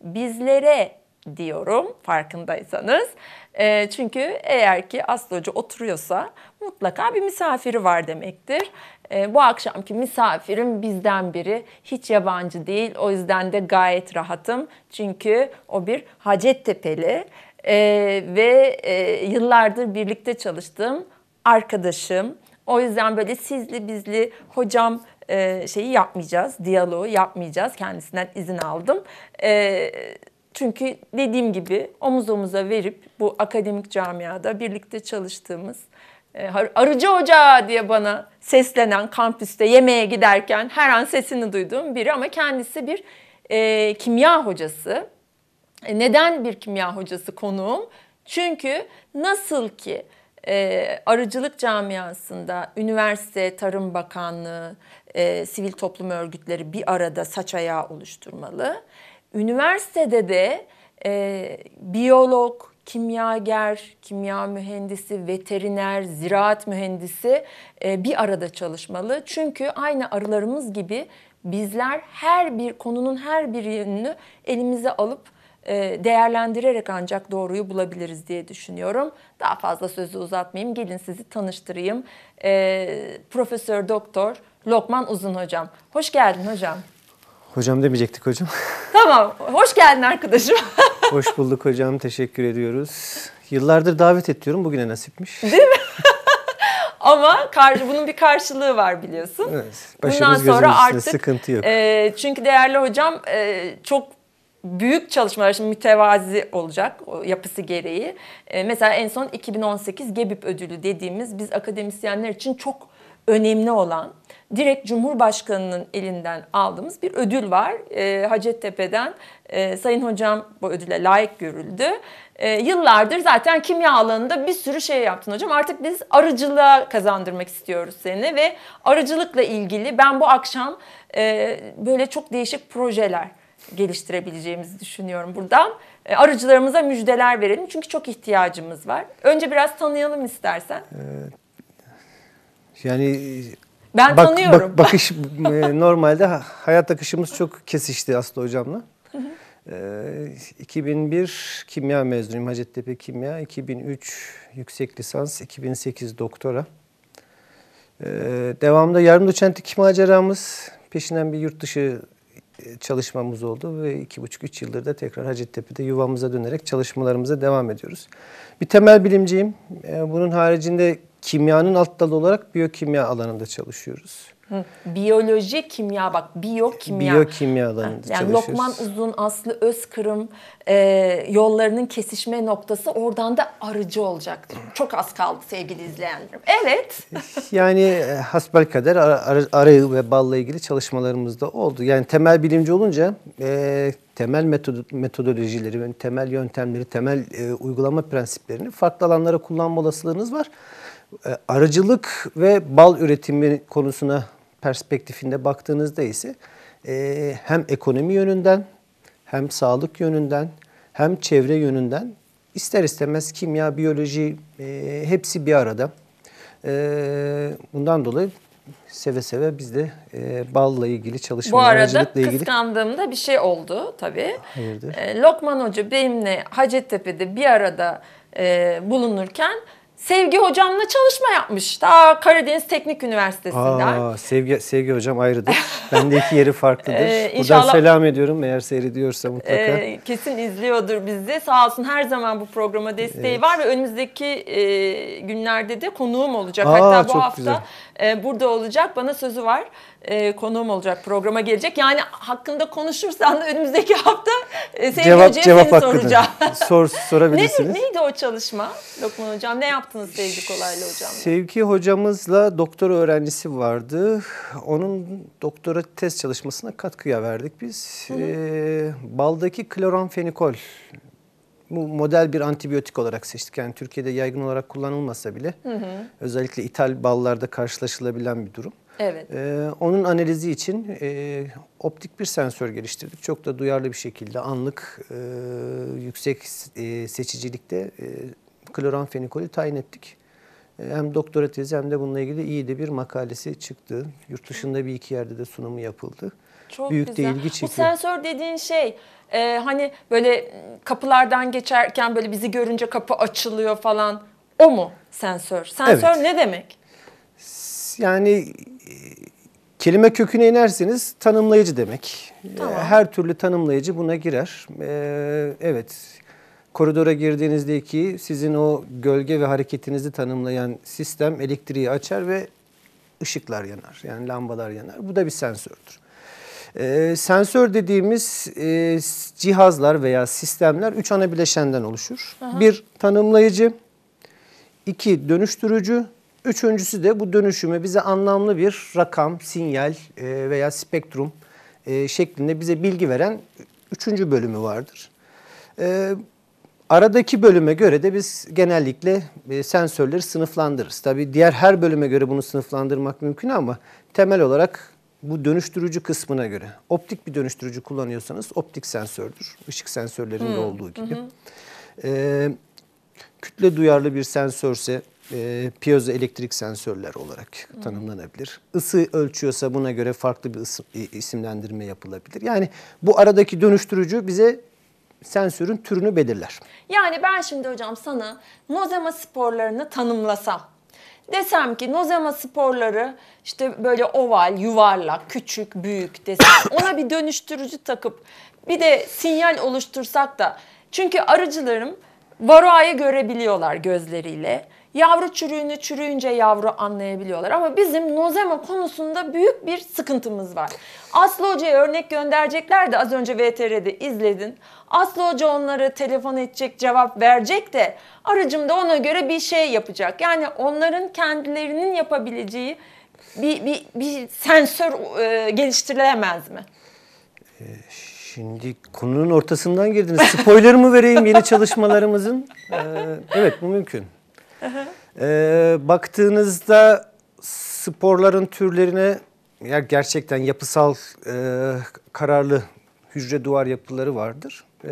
Bizlere diyorum farkındaysanız. E, çünkü eğer ki aslı hoca oturuyorsa mutlaka bir misafiri var demektir. Ee, bu akşamki misafirim bizden biri. Hiç yabancı değil. O yüzden de gayet rahatım. Çünkü o bir Hacettepe'li e, ve e, yıllardır birlikte çalıştığım arkadaşım. O yüzden böyle sizli bizli hocam e, şeyi yapmayacağız, diyaloğu yapmayacağız. Kendisinden izin aldım. E, çünkü dediğim gibi omuz omuza verip bu akademik camiada birlikte çalıştığımız e, Arıcı Hoca diye bana seslenen kampüste yemeğe giderken her an sesini duyduğum biri ama kendisi bir e, kimya hocası. E, neden bir kimya hocası konuğum? Çünkü nasıl ki e, arıcılık camiasında üniversite, Tarım Bakanlığı, e, sivil toplum örgütleri bir arada saç ayağı oluşturmalı. Üniversitede de e, biyolog, kimyager, kimya mühendisi, veteriner, ziraat mühendisi e, bir arada çalışmalı. Çünkü aynı arılarımız gibi bizler her bir konunun her bir yönünü elimize alıp e, değerlendirerek ancak doğruyu bulabiliriz diye düşünüyorum. Daha fazla sözü uzatmayayım. Gelin sizi tanıştırayım. E, Profesör Doktor Lokman Uzun hocam. Hoş geldin hocam. Hocam demeyecektik hocam. Tamam. Hoş geldin arkadaşım. Hoş bulduk hocam. Teşekkür ediyoruz. Yıllardır davet ediyorum. Bugüne nasipmiş. Değil mi? Ama karşı, bunun bir karşılığı var biliyorsun. Evet, Bundan sonra artık sıkıntı yok. E, çünkü değerli hocam e, çok büyük çalışmalar şimdi mütevazi olacak o yapısı gereği. E, mesela en son 2018 Gebip ödülü dediğimiz biz akademisyenler için çok önemli olan direkt Cumhurbaşkanı'nın elinden aldığımız bir ödül var. E, Hacettepe'den e, Sayın Hocam bu ödüle layık görüldü. E, yıllardır zaten kimya alanında bir sürü şey yaptın hocam. Artık biz arıcılığa kazandırmak istiyoruz seni ve arıcılıkla ilgili ben bu akşam e, böyle çok değişik projeler geliştirebileceğimizi düşünüyorum buradan. E, arıcılarımıza müjdeler verelim çünkü çok ihtiyacımız var. Önce biraz tanıyalım istersen. Evet. Yani ben bak, tanıyorum. Bak, bakış e, normalde hayat akışımız çok kesişti Aslı hocamla. Ee, 2001 kimya mezunuyum Hacettepe Kimya, 2003 yüksek lisans, 2008 doktora. Ee, devamında yarım doçentlik maceramız, peşinden bir yurt dışı e, çalışmamız oldu ve iki buçuk üç yıldır da tekrar Hacettepe'de yuvamıza dönerek çalışmalarımıza devam ediyoruz. Bir temel bilimciyim. E, bunun haricinde kimyanın alt dalı olarak biyokimya alanında çalışıyoruz. Biyoloji, kimya bak biyokimya. Biyokimya alanında yani çalışıyoruz. Lokman Uzun, Aslı Özkırım e, yollarının kesişme noktası oradan da arıcı olacaktır. Çok az kaldı sevgili izleyenlerim. Evet. yani e, hasbel kader arı, arı ve balla ilgili çalışmalarımızda oldu. Yani temel bilimci olunca e, temel metod, metodolojileri, temel yöntemleri, temel e, uygulama prensiplerini farklı alanlara kullanma olasılığınız var. E, Arıcılık ve bal üretimi konusuna perspektifinde baktığınızda ise e, hem ekonomi yönünden hem sağlık yönünden hem çevre yönünden ister istemez kimya, biyoloji e, hepsi bir arada. bundan dolayı seve seve biz de e, balla ilgili çalışmalar, aracılıkla ilgili. Bu arada kıskandığımda bir şey oldu tabii. Hayırdır? E, Lokman Hoca benimle Hacettepe'de bir arada e, bulunurken Sevgi Hocam'la çalışma yapmış. Daha Karadeniz Teknik Üniversitesi'nden. Aa, Sevgi, Sevgi Hocam ayrıdır. Bendeki yeri farklıdır. Ee, inşallah, Buradan selam ediyorum eğer seyrediyorsa mutlaka. E, kesin izliyordur bizi. Sağ olsun her zaman bu programa desteği evet. var ve önümüzdeki e, günlerde de konuğum olacak. Aa, Hatta bu hafta güzel. Ee, burada olacak. Bana sözü var. E, konuğum olacak. Programa gelecek. Yani hakkında konuşursan da önümüzdeki hafta e, sevgili cevap, cevap seni hakkıdır. soracağım. Sor, sorabilirsiniz. Nedir, neydi o çalışma Lokman Hocam? Ne yaptınız Sevgi Kolaylı hocam Sevgi Hocamızla doktor öğrencisi vardı. Onun doktora test çalışmasına katkıya verdik biz. Hı hı. E, baldaki kloranfenikol bu model bir antibiyotik olarak seçtik. Yani Türkiye'de yaygın olarak kullanılmasa bile hı hı. özellikle ithal ballarda karşılaşılabilen bir durum. Evet. Ee, onun analizi için e, optik bir sensör geliştirdik. Çok da duyarlı bir şekilde anlık e, yüksek e, seçicilikte e, kloranfenikoli tayin ettik. E, hem doktora tezi hem de bununla ilgili iyi de bir makalesi çıktı. Yurt dışında bir iki yerde de sunumu yapıldı. Çok Büyük güzel. de ilgi çekti. Bu sensör dediğin şey e, hani böyle kapılardan geçerken böyle bizi görünce kapı açılıyor falan. O mu sensör? Sensör evet. ne demek? Yani e, kelime köküne inerseniz tanımlayıcı demek. E, tamam. Her türlü tanımlayıcı buna girer. Ee, evet. Koridora girdiğinizdeki sizin o gölge ve hareketinizi tanımlayan sistem elektriği açar ve ışıklar yanar. Yani lambalar yanar. Bu da bir sensördür. E, sensör dediğimiz e, cihazlar veya sistemler üç ana bileşenden oluşur. Aha. Bir tanımlayıcı, iki dönüştürücü, üçüncüsü de bu dönüşüme bize anlamlı bir rakam, sinyal e, veya spektrum e, şeklinde bize bilgi veren üçüncü bölümü vardır. E, aradaki bölüme göre de biz genellikle e, sensörleri sınıflandırırız. Tabii diğer her bölüme göre bunu sınıflandırmak mümkün ama temel olarak bu dönüştürücü kısmına göre. Optik bir dönüştürücü kullanıyorsanız optik sensördür. Işık sensörlerinde hmm. olduğu gibi. Hmm. E, kütle duyarlı bir sensörse e, piezo elektrik sensörler olarak hmm. tanımlanabilir. Isı ölçüyorsa buna göre farklı bir isim, isimlendirme yapılabilir. Yani bu aradaki dönüştürücü bize sensörün türünü belirler. Yani ben şimdi hocam sana mozema sporlarını tanımlasam Desem ki nozema sporları işte böyle oval, yuvarlak, küçük, büyük desem ona bir dönüştürücü takıp bir de sinyal oluştursak da çünkü arıcılarım varoa'yı görebiliyorlar gözleriyle. Yavru çürüğünü çürüyünce yavru anlayabiliyorlar. Ama bizim nozema konusunda büyük bir sıkıntımız var. Aslı Hoca'ya örnek gönderecekler de az önce VTR'de izledin. Aslı Hoca onları telefon edecek, cevap verecek de aracım da ona göre bir şey yapacak. Yani onların kendilerinin yapabileceği bir, bir, bir sensör e, geliştirilemez mi? Ee, şimdi konunun ortasından girdiniz. Spoiler mı vereyim yeni çalışmalarımızın? Ee, evet bu mümkün ee, baktığınızda sporların türlerine yani gerçekten yapısal e, kararlı hücre duvar yapıları vardır. E,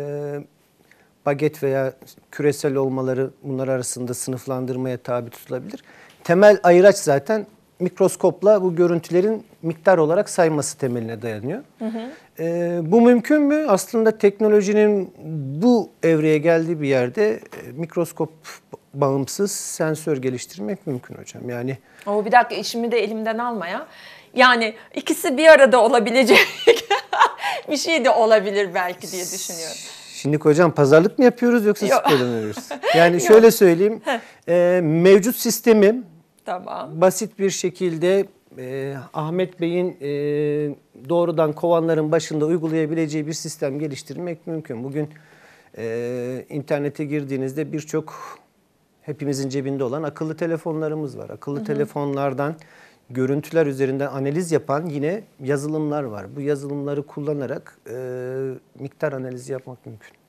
baget veya küresel olmaları bunlar arasında sınıflandırmaya tabi tutulabilir. Temel ayıraç zaten mikroskopla bu görüntülerin miktar olarak sayması temeline dayanıyor. Hı hı. E, bu mümkün mü? Aslında teknolojinin bu evreye geldiği bir yerde e, mikroskop bağımsız sensör geliştirmek mümkün hocam. Yani O bir dakika işimi de elimden alma ya. Yani ikisi bir arada olabilecek bir şey de olabilir belki diye düşünüyorum. Şimdi hocam pazarlık mı yapıyoruz yoksa Yok. spoiler veriyoruz? Yani şöyle söyleyeyim. e, mevcut sistemi tamam. basit bir şekilde e, Ahmet Bey'in e, doğrudan kovanların başında uygulayabileceği bir sistem geliştirmek mümkün. Bugün e, internete girdiğinizde birçok hepimizin cebinde olan akıllı telefonlarımız var. Akıllı hı hı. telefonlardan görüntüler üzerinden analiz yapan yine yazılımlar var. Bu yazılımları kullanarak e, miktar analizi yapmak mümkün.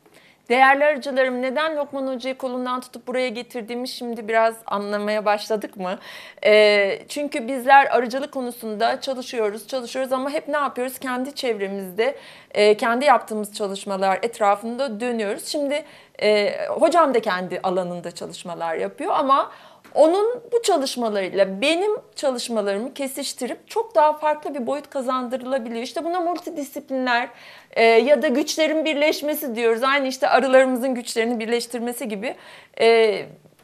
Değerli arıcılarım neden Lokman Hoca'yı kolundan tutup buraya getirdiğimi şimdi biraz anlamaya başladık mı? E, çünkü bizler arıcılık konusunda çalışıyoruz, çalışıyoruz ama hep ne yapıyoruz? Kendi çevremizde, e, kendi yaptığımız çalışmalar etrafında dönüyoruz. Şimdi e, hocam da kendi alanında çalışmalar yapıyor ama onun bu çalışmalarıyla benim çalışmalarımı kesiştirip çok daha farklı bir boyut kazandırılabiliyor. İşte buna multidisiplinler e, ya da güçlerin birleşmesi diyoruz. Aynı işte arılarımızın güçlerini birleştirmesi gibi e,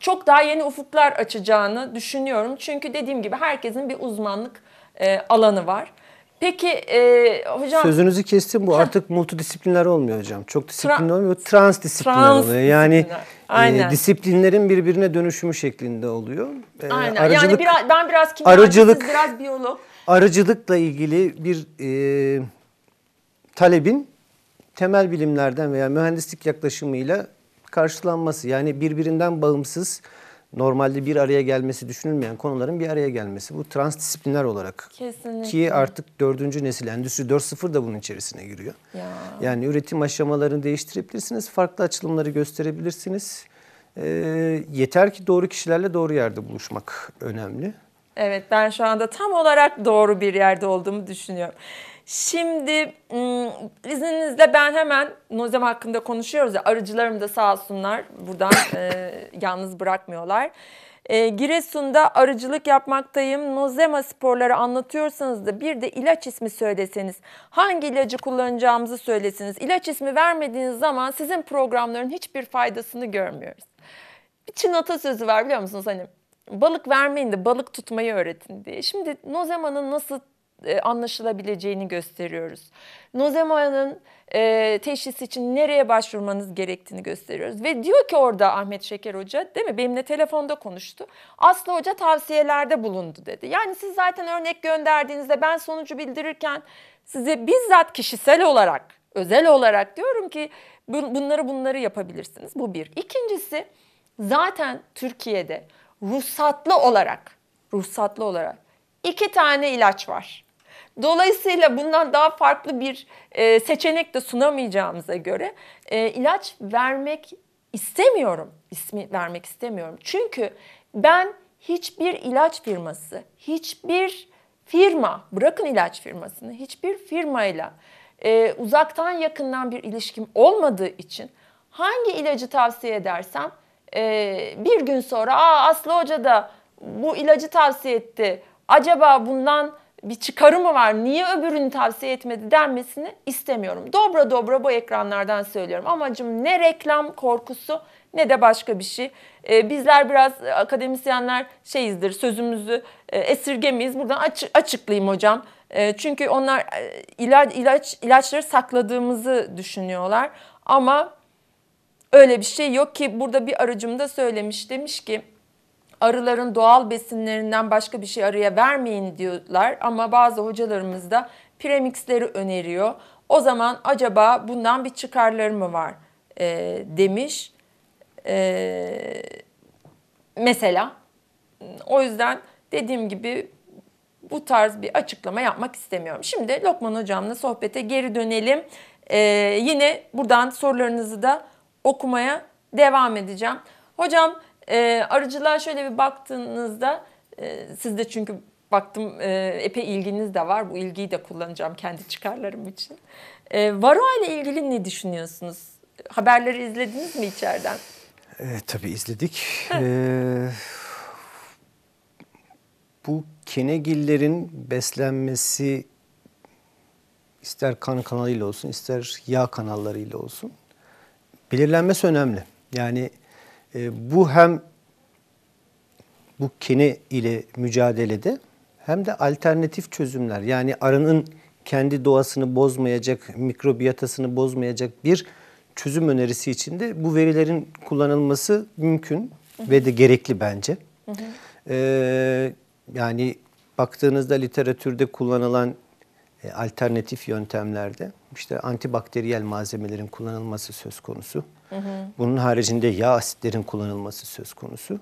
çok daha yeni ufuklar açacağını düşünüyorum. Çünkü dediğim gibi herkesin bir uzmanlık e, alanı var. Peki e, hocam... Sözünüzü kestim bu artık multidisipliner olmuyor hocam. Çok disiplin Tra- olmuyor. Transdisipliner trans oluyor. Yani... Disipliner ee, Aynen. E, disiplinlerin birbirine dönüşümü şeklinde oluyor. E, Aynen. Arıcılık, yani biraz, ben biraz kimya arıcılık, biraz biyolog. Aracılıkla ilgili bir e, talebin temel bilimlerden veya mühendislik yaklaşımıyla karşılanması yani birbirinden bağımsız normalde bir araya gelmesi düşünülmeyen konuların bir araya gelmesi. Bu transdisipliner olarak. Kesinlikle. Ki artık dördüncü nesil endüstri 4.0 da bunun içerisine giriyor. Ya. Yani üretim aşamalarını değiştirebilirsiniz. Farklı açılımları gösterebilirsiniz. E, yeter ki doğru kişilerle doğru yerde buluşmak önemli. Evet ben şu anda tam olarak doğru bir yerde olduğumu düşünüyorum. Şimdi izninizle ben hemen Nozem hakkında konuşuyoruz ya arıcılarım da sağ olsunlar buradan e, yalnız bırakmıyorlar. E, Giresun'da arıcılık yapmaktayım. Nozema sporları anlatıyorsanız da bir de ilaç ismi söyleseniz. Hangi ilacı kullanacağımızı söyleseniz. İlaç ismi vermediğiniz zaman sizin programların hiçbir faydasını görmüyoruz. Bir Çin atasözü var biliyor musunuz? Hani balık vermeyin de balık tutmayı öğretin diye. Şimdi Nozema'nın nasıl e, anlaşılabileceğini gösteriyoruz. Nozeman'ın e, teşhis için nereye başvurmanız gerektiğini gösteriyoruz. Ve diyor ki orada Ahmet Şeker Hoca değil mi benimle telefonda konuştu. Aslı Hoca tavsiyelerde bulundu dedi. Yani siz zaten örnek gönderdiğinizde ben sonucu bildirirken size bizzat kişisel olarak özel olarak diyorum ki bunları bunları yapabilirsiniz. Bu bir. İkincisi zaten Türkiye'de ruhsatlı olarak ruhsatlı olarak iki tane ilaç var. Dolayısıyla bundan daha farklı bir e, seçenek de sunamayacağımıza göre e, ilaç vermek istemiyorum. İsmi vermek istemiyorum. Çünkü ben hiçbir ilaç firması, hiçbir firma, bırakın ilaç firmasını, hiçbir firmayla e, uzaktan yakından bir ilişkim olmadığı için hangi ilacı tavsiye edersem e, bir gün sonra Aa, Aslı Hoca da bu ilacı tavsiye etti. Acaba bundan bir çıkarı mı var, niye öbürünü tavsiye etmedi denmesini istemiyorum. Dobra dobra bu ekranlardan söylüyorum. Amacım ne reklam korkusu ne de başka bir şey. Ee, bizler biraz akademisyenler şeyizdir, sözümüzü e, esirgemeyiz. Buradan aç, açıklayayım hocam. E, çünkü onlar e, ilaç, ilaç ilaçları sakladığımızı düşünüyorlar. Ama öyle bir şey yok ki burada bir aracım da söylemiş demiş ki arıların doğal besinlerinden başka bir şey arıya vermeyin diyorlar ama bazı hocalarımız da premixleri öneriyor. O zaman acaba bundan bir çıkarları mı var e, demiş. E, mesela o yüzden dediğim gibi bu tarz bir açıklama yapmak istemiyorum. Şimdi Lokman hocamla sohbete geri dönelim. E, yine buradan sorularınızı da okumaya devam edeceğim. Hocam e, arıcılığa şöyle bir baktığınızda e, siz de çünkü baktım e, epey ilginiz de var. Bu ilgiyi de kullanacağım kendi çıkarlarım için. E, ee, Varroa ile ilgili ne düşünüyorsunuz? Haberleri izlediniz mi içeriden? E, tabii izledik. e, bu kenegillerin beslenmesi ister kan kanalıyla olsun ister yağ kanallarıyla olsun belirlenmesi önemli. Yani e, bu hem bu kini ile mücadelede hem de alternatif çözümler yani arının kendi doğasını bozmayacak, mikrobiyatasını bozmayacak bir çözüm önerisi içinde bu verilerin kullanılması mümkün ve de gerekli bence. Ee, yani baktığınızda literatürde kullanılan e, alternatif yöntemlerde işte antibakteriyel malzemelerin kullanılması söz konusu. Bunun haricinde yağ asitlerin kullanılması söz konusu.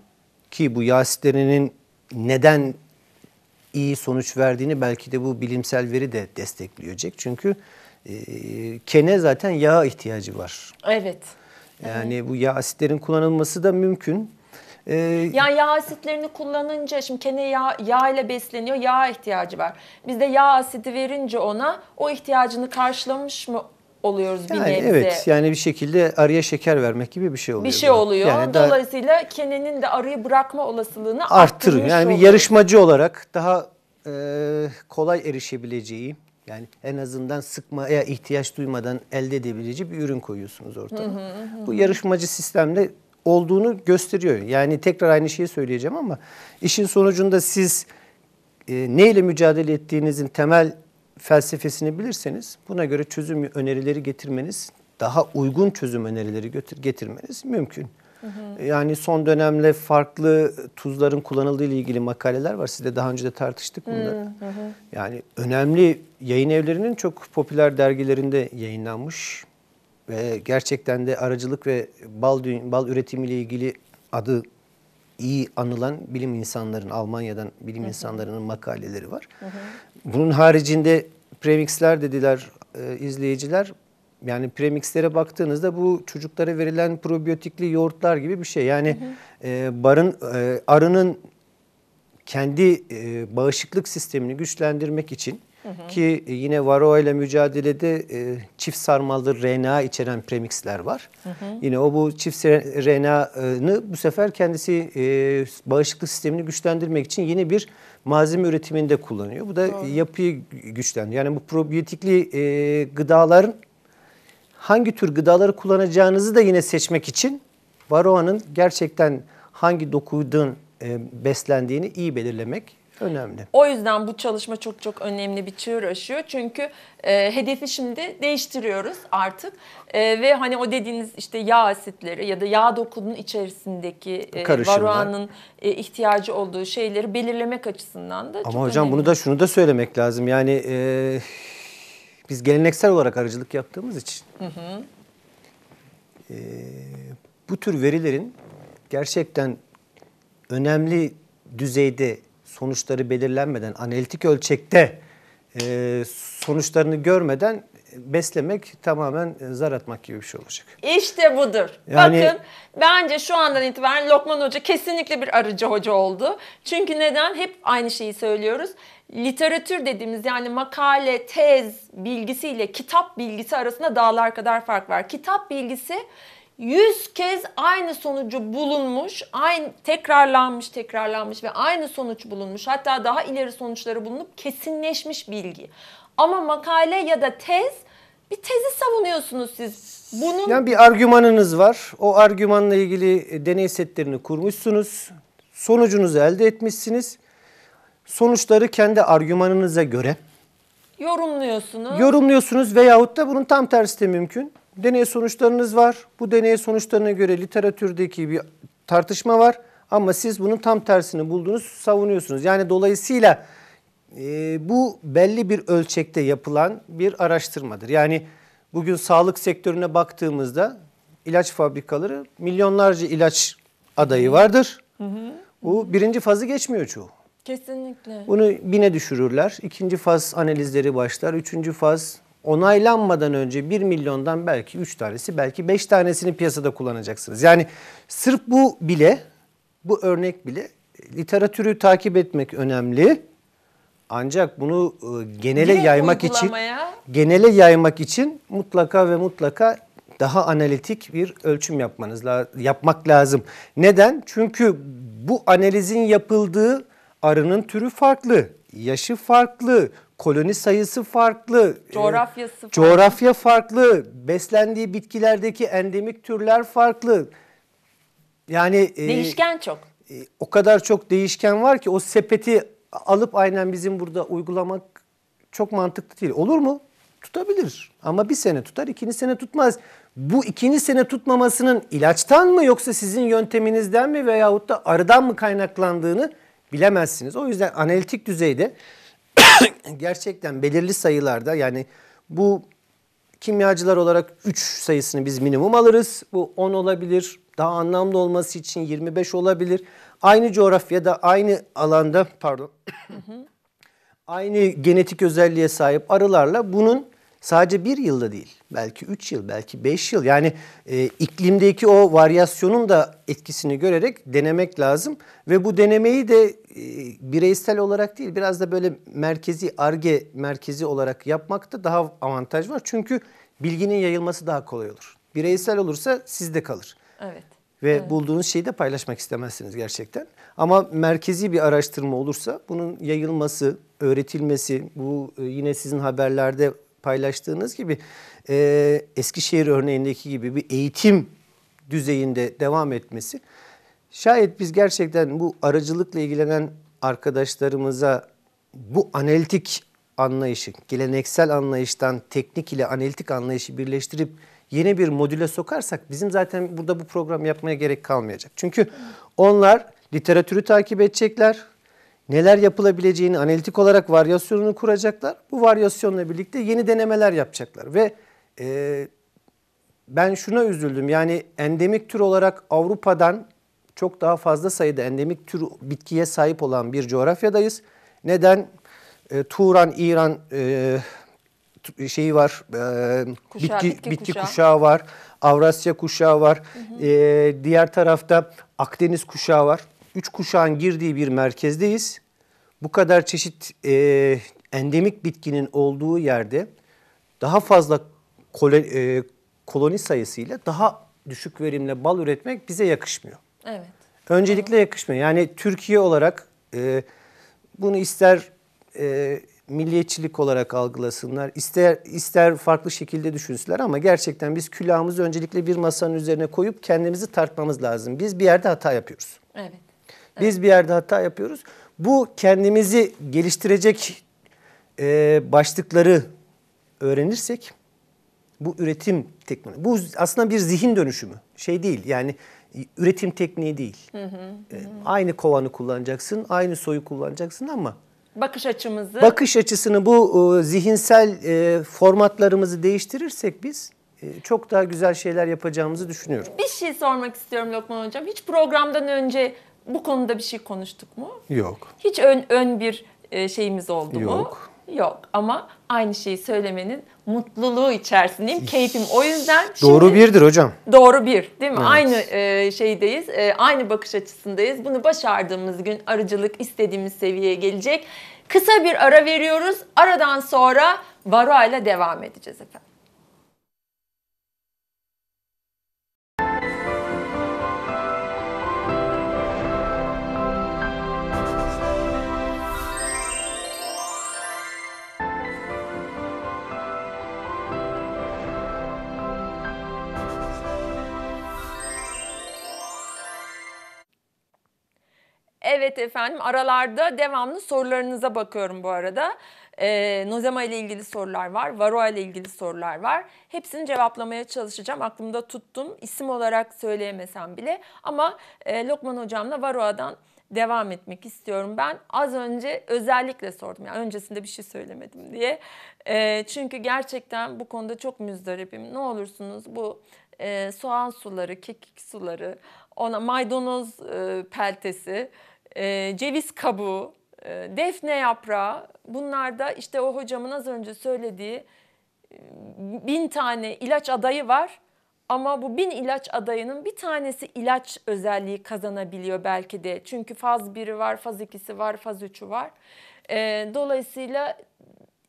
Ki bu yağ asitlerinin neden iyi sonuç verdiğini belki de bu bilimsel veri de destekleyecek. Çünkü e, kene zaten yağ ihtiyacı var. Evet. Yani evet. bu yağ asitlerin kullanılması da mümkün. Ee, yani yağ asitlerini kullanınca şimdi kene yağ, yağ ile besleniyor. Yağ ihtiyacı var. Biz de yağ asidi verince ona o ihtiyacını karşılamış mı oluyoruz yani, bir nebze. Evet yani bir şekilde arıya şeker vermek gibi bir şey oluyor. Bir şey böyle. oluyor. Yani Dolayısıyla da, Kene'nin de arıyı bırakma olasılığını arttırıyor. Yani oluyor. bir yarışmacı olarak daha e, kolay erişebileceği yani en azından sıkmaya ihtiyaç duymadan elde edebileceği bir ürün koyuyorsunuz ortaya. Hı hı hı. Bu yarışmacı sistemde olduğunu gösteriyor. Yani tekrar aynı şeyi söyleyeceğim ama işin sonucunda siz e, neyle mücadele ettiğinizin temel felsefesini bilirseniz buna göre çözüm önerileri getirmeniz, daha uygun çözüm önerileri götür, getirmeniz mümkün. Yani son dönemde farklı tuzların kullanıldığı ile ilgili makaleler var. Siz de daha önce de tartıştık bunları. Hı hı. Yani önemli yayın evlerinin çok popüler dergilerinde yayınlanmış ve gerçekten de aracılık ve bal bal ile ilgili adı iyi anılan bilim insanların Almanya'dan bilim hı hı. insanlarının makaleleri var. Hı hı. Bunun haricinde premixler dediler e, izleyiciler. Yani premixlere baktığınızda bu çocuklara verilen probiyotikli yoğurtlar gibi bir şey. Yani hı hı. E, barın e, arının kendi e, bağışıklık sistemini güçlendirmek için hı hı. ki e, yine varroa ile mücadelede e, çift sarmallı RNA içeren premixler var. Hı hı. Yine o bu çift RNA'nı bu sefer kendisi e, bağışıklık sistemini güçlendirmek için yeni bir malzeme üretiminde kullanıyor. Bu da Doğru. yapıyı güçlendiriyor. Yani bu probiyotikli e, gıdaların hangi tür gıdaları kullanacağınızı da yine seçmek için varoanın gerçekten hangi dokudan e, beslendiğini iyi belirlemek Önemli. O yüzden bu çalışma çok çok önemli bir çığır aşıyor. Çünkü e, hedefi şimdi değiştiriyoruz artık. E, ve hani o dediğiniz işte yağ asitleri ya da yağ dokunun içerisindeki e, Karışımlar. e, ihtiyacı olduğu şeyleri belirlemek açısından da Ama çok hocam önemli. bunu da şunu da söylemek lazım. Yani e, biz geleneksel olarak arıcılık yaptığımız için hı hı. E, bu tür verilerin gerçekten önemli düzeyde sonuçları belirlenmeden, analitik ölçekte e, sonuçlarını görmeden beslemek tamamen e, zar atmak gibi bir şey olacak. İşte budur. Yani, Bakın bence şu andan itibaren Lokman Hoca kesinlikle bir arıcı hoca oldu. Çünkü neden? Hep aynı şeyi söylüyoruz. Literatür dediğimiz yani makale, tez bilgisiyle kitap bilgisi arasında dağlar kadar fark var. Kitap bilgisi 100 kez aynı sonucu bulunmuş, aynı tekrarlanmış, tekrarlanmış ve aynı sonuç bulunmuş. Hatta daha ileri sonuçları bulunup kesinleşmiş bilgi. Ama makale ya da tez bir tezi savunuyorsunuz siz. Bunun yani bir argümanınız var. O argümanla ilgili e, deney setlerini kurmuşsunuz. Sonucunuzu elde etmişsiniz. Sonuçları kendi argümanınıza göre yorumluyorsunuz. Yorumluyorsunuz veyahut da bunun tam tersi de mümkün. Deney sonuçlarınız var. Bu deney sonuçlarına göre literatürdeki bir tartışma var. Ama siz bunun tam tersini buldunuz, savunuyorsunuz. Yani dolayısıyla e, bu belli bir ölçekte yapılan bir araştırmadır. Yani bugün sağlık sektörüne baktığımızda ilaç fabrikaları milyonlarca ilaç adayı vardır. Hı hı. Bu birinci fazı geçmiyor çoğu. Kesinlikle. Bunu bine düşürürler. İkinci faz analizleri başlar. Üçüncü faz onaylanmadan önce 1 milyondan belki 3 tanesi belki 5 tanesini piyasada kullanacaksınız. Yani sırf bu bile bu örnek bile e, literatürü takip etmek önemli. Ancak bunu e, genele Direkt yaymak uygulamaya... için genele yaymak için mutlaka ve mutlaka daha analitik bir ölçüm yapmanız yapmak lazım. Neden? Çünkü bu analizin yapıldığı arının türü farklı, yaşı farklı, koloni sayısı farklı, e, coğrafyası farklı. coğrafya farklı, beslendiği bitkilerdeki endemik türler farklı. Yani e, değişken e, çok. E, o kadar çok değişken var ki o sepeti alıp aynen bizim burada uygulamak çok mantıklı değil. Olur mu? Tutabilir ama bir sene tutar, ikinci sene tutmaz. Bu ikinci sene tutmamasının ilaçtan mı yoksa sizin yönteminizden mi veyahut da arıdan mı kaynaklandığını bilemezsiniz. O yüzden analitik düzeyde gerçekten belirli sayılarda yani bu kimyacılar olarak 3 sayısını biz minimum alırız. Bu 10 olabilir, daha anlamlı olması için 25 olabilir. Aynı coğrafyada, aynı alanda pardon, aynı genetik özelliğe sahip arılarla bunun sadece bir yılda değil, belki 3 yıl, belki 5 yıl. Yani e, iklimdeki o varyasyonun da etkisini görerek denemek lazım. Ve bu denemeyi de e, bireysel olarak değil, biraz da böyle merkezi, ARGE merkezi olarak yapmakta da daha avantaj var. Çünkü bilginin yayılması daha kolay olur. Bireysel olursa sizde kalır. Evet. Ve evet. bulduğunuz şeyi de paylaşmak istemezsiniz gerçekten. Ama merkezi bir araştırma olursa bunun yayılması, öğretilmesi, bu e, yine sizin haberlerde paylaştığınız gibi e, Eskişehir örneğindeki gibi bir eğitim düzeyinde devam etmesi şayet biz gerçekten bu aracılıkla ilgilenen arkadaşlarımıza bu analitik anlayışı, geleneksel anlayıştan teknik ile analitik anlayışı birleştirip yeni bir modüle sokarsak bizim zaten burada bu program yapmaya gerek kalmayacak. Çünkü onlar literatürü takip edecekler. Neler yapılabileceğini analitik olarak varyasyonunu kuracaklar. Bu varyasyonla birlikte yeni denemeler yapacaklar ve e, ben şuna üzüldüm. Yani endemik tür olarak Avrupa'dan çok daha fazla sayıda endemik tür bitkiye sahip olan bir coğrafyadayız. Neden? E, ee, Turan, İran e, şeyi var, e, kuşağı, bitki, bitki, bitki kuşağı. kuşağı var, Avrasya kuşağı var, hı hı. E, diğer tarafta Akdeniz kuşağı var. Üç kuşağın girdiği bir merkezdeyiz. Bu kadar çeşit e, endemik bitkinin olduğu yerde daha fazla kole, e, koloni sayısıyla daha düşük verimle bal üretmek bize yakışmıyor. Evet. Öncelikle yakışmıyor. Yani Türkiye olarak e, bunu ister e, milliyetçilik olarak algılasınlar, ister ister farklı şekilde düşünsünler ama gerçekten biz külahımızı öncelikle bir masanın üzerine koyup kendimizi tartmamız lazım. Biz bir yerde hata yapıyoruz. Evet. Biz bir yerde hata yapıyoruz. Bu kendimizi geliştirecek e, başlıkları öğrenirsek bu üretim tekniği. Bu aslında bir zihin dönüşümü. Şey değil yani üretim tekniği değil. Hı hı, e, hı. Aynı kovanı kullanacaksın, aynı soyu kullanacaksın ama bakış açımızı bakış açısını bu e, zihinsel e, formatlarımızı değiştirirsek biz e, çok daha güzel şeyler yapacağımızı düşünüyorum. Bir şey sormak istiyorum Lokman hocam. Hiç programdan önce bu konuda bir şey konuştuk mu? Yok. Hiç ön ön bir e, şeyimiz oldu Yok. mu? Yok. Yok ama aynı şeyi söylemenin mutluluğu içerisindeyim, keyfim. O yüzden şimdi, doğru birdir hocam. Doğru bir, değil mi? Evet. Aynı e, şeydeyiz, e, aynı bakış açısındayız. Bunu başardığımız gün arıcılık istediğimiz seviyeye gelecek. Kısa bir ara veriyoruz. Aradan sonra Varo ile devam edeceğiz efendim. Evet efendim aralarda devamlı sorularınıza bakıyorum bu arada. E, nozema ile ilgili sorular var, varoa ile ilgili sorular var. Hepsini cevaplamaya çalışacağım. Aklımda tuttum. İsim olarak söyleyemesem bile. Ama e, Lokman hocamla varoadan devam etmek istiyorum. Ben az önce özellikle sordum. Yani öncesinde bir şey söylemedim diye. E, çünkü gerçekten bu konuda çok müzdaripim. Ne olursunuz bu e, soğan suları, kekik suları, ona maydanoz e, peltesi e, ceviz kabuğu, e, defne yaprağı bunlar da işte o hocamın az önce söylediği e, bin tane ilaç adayı var. Ama bu bin ilaç adayının bir tanesi ilaç özelliği kazanabiliyor belki de. Çünkü faz 1'i var, faz 2'si var, faz 3'ü var. E, dolayısıyla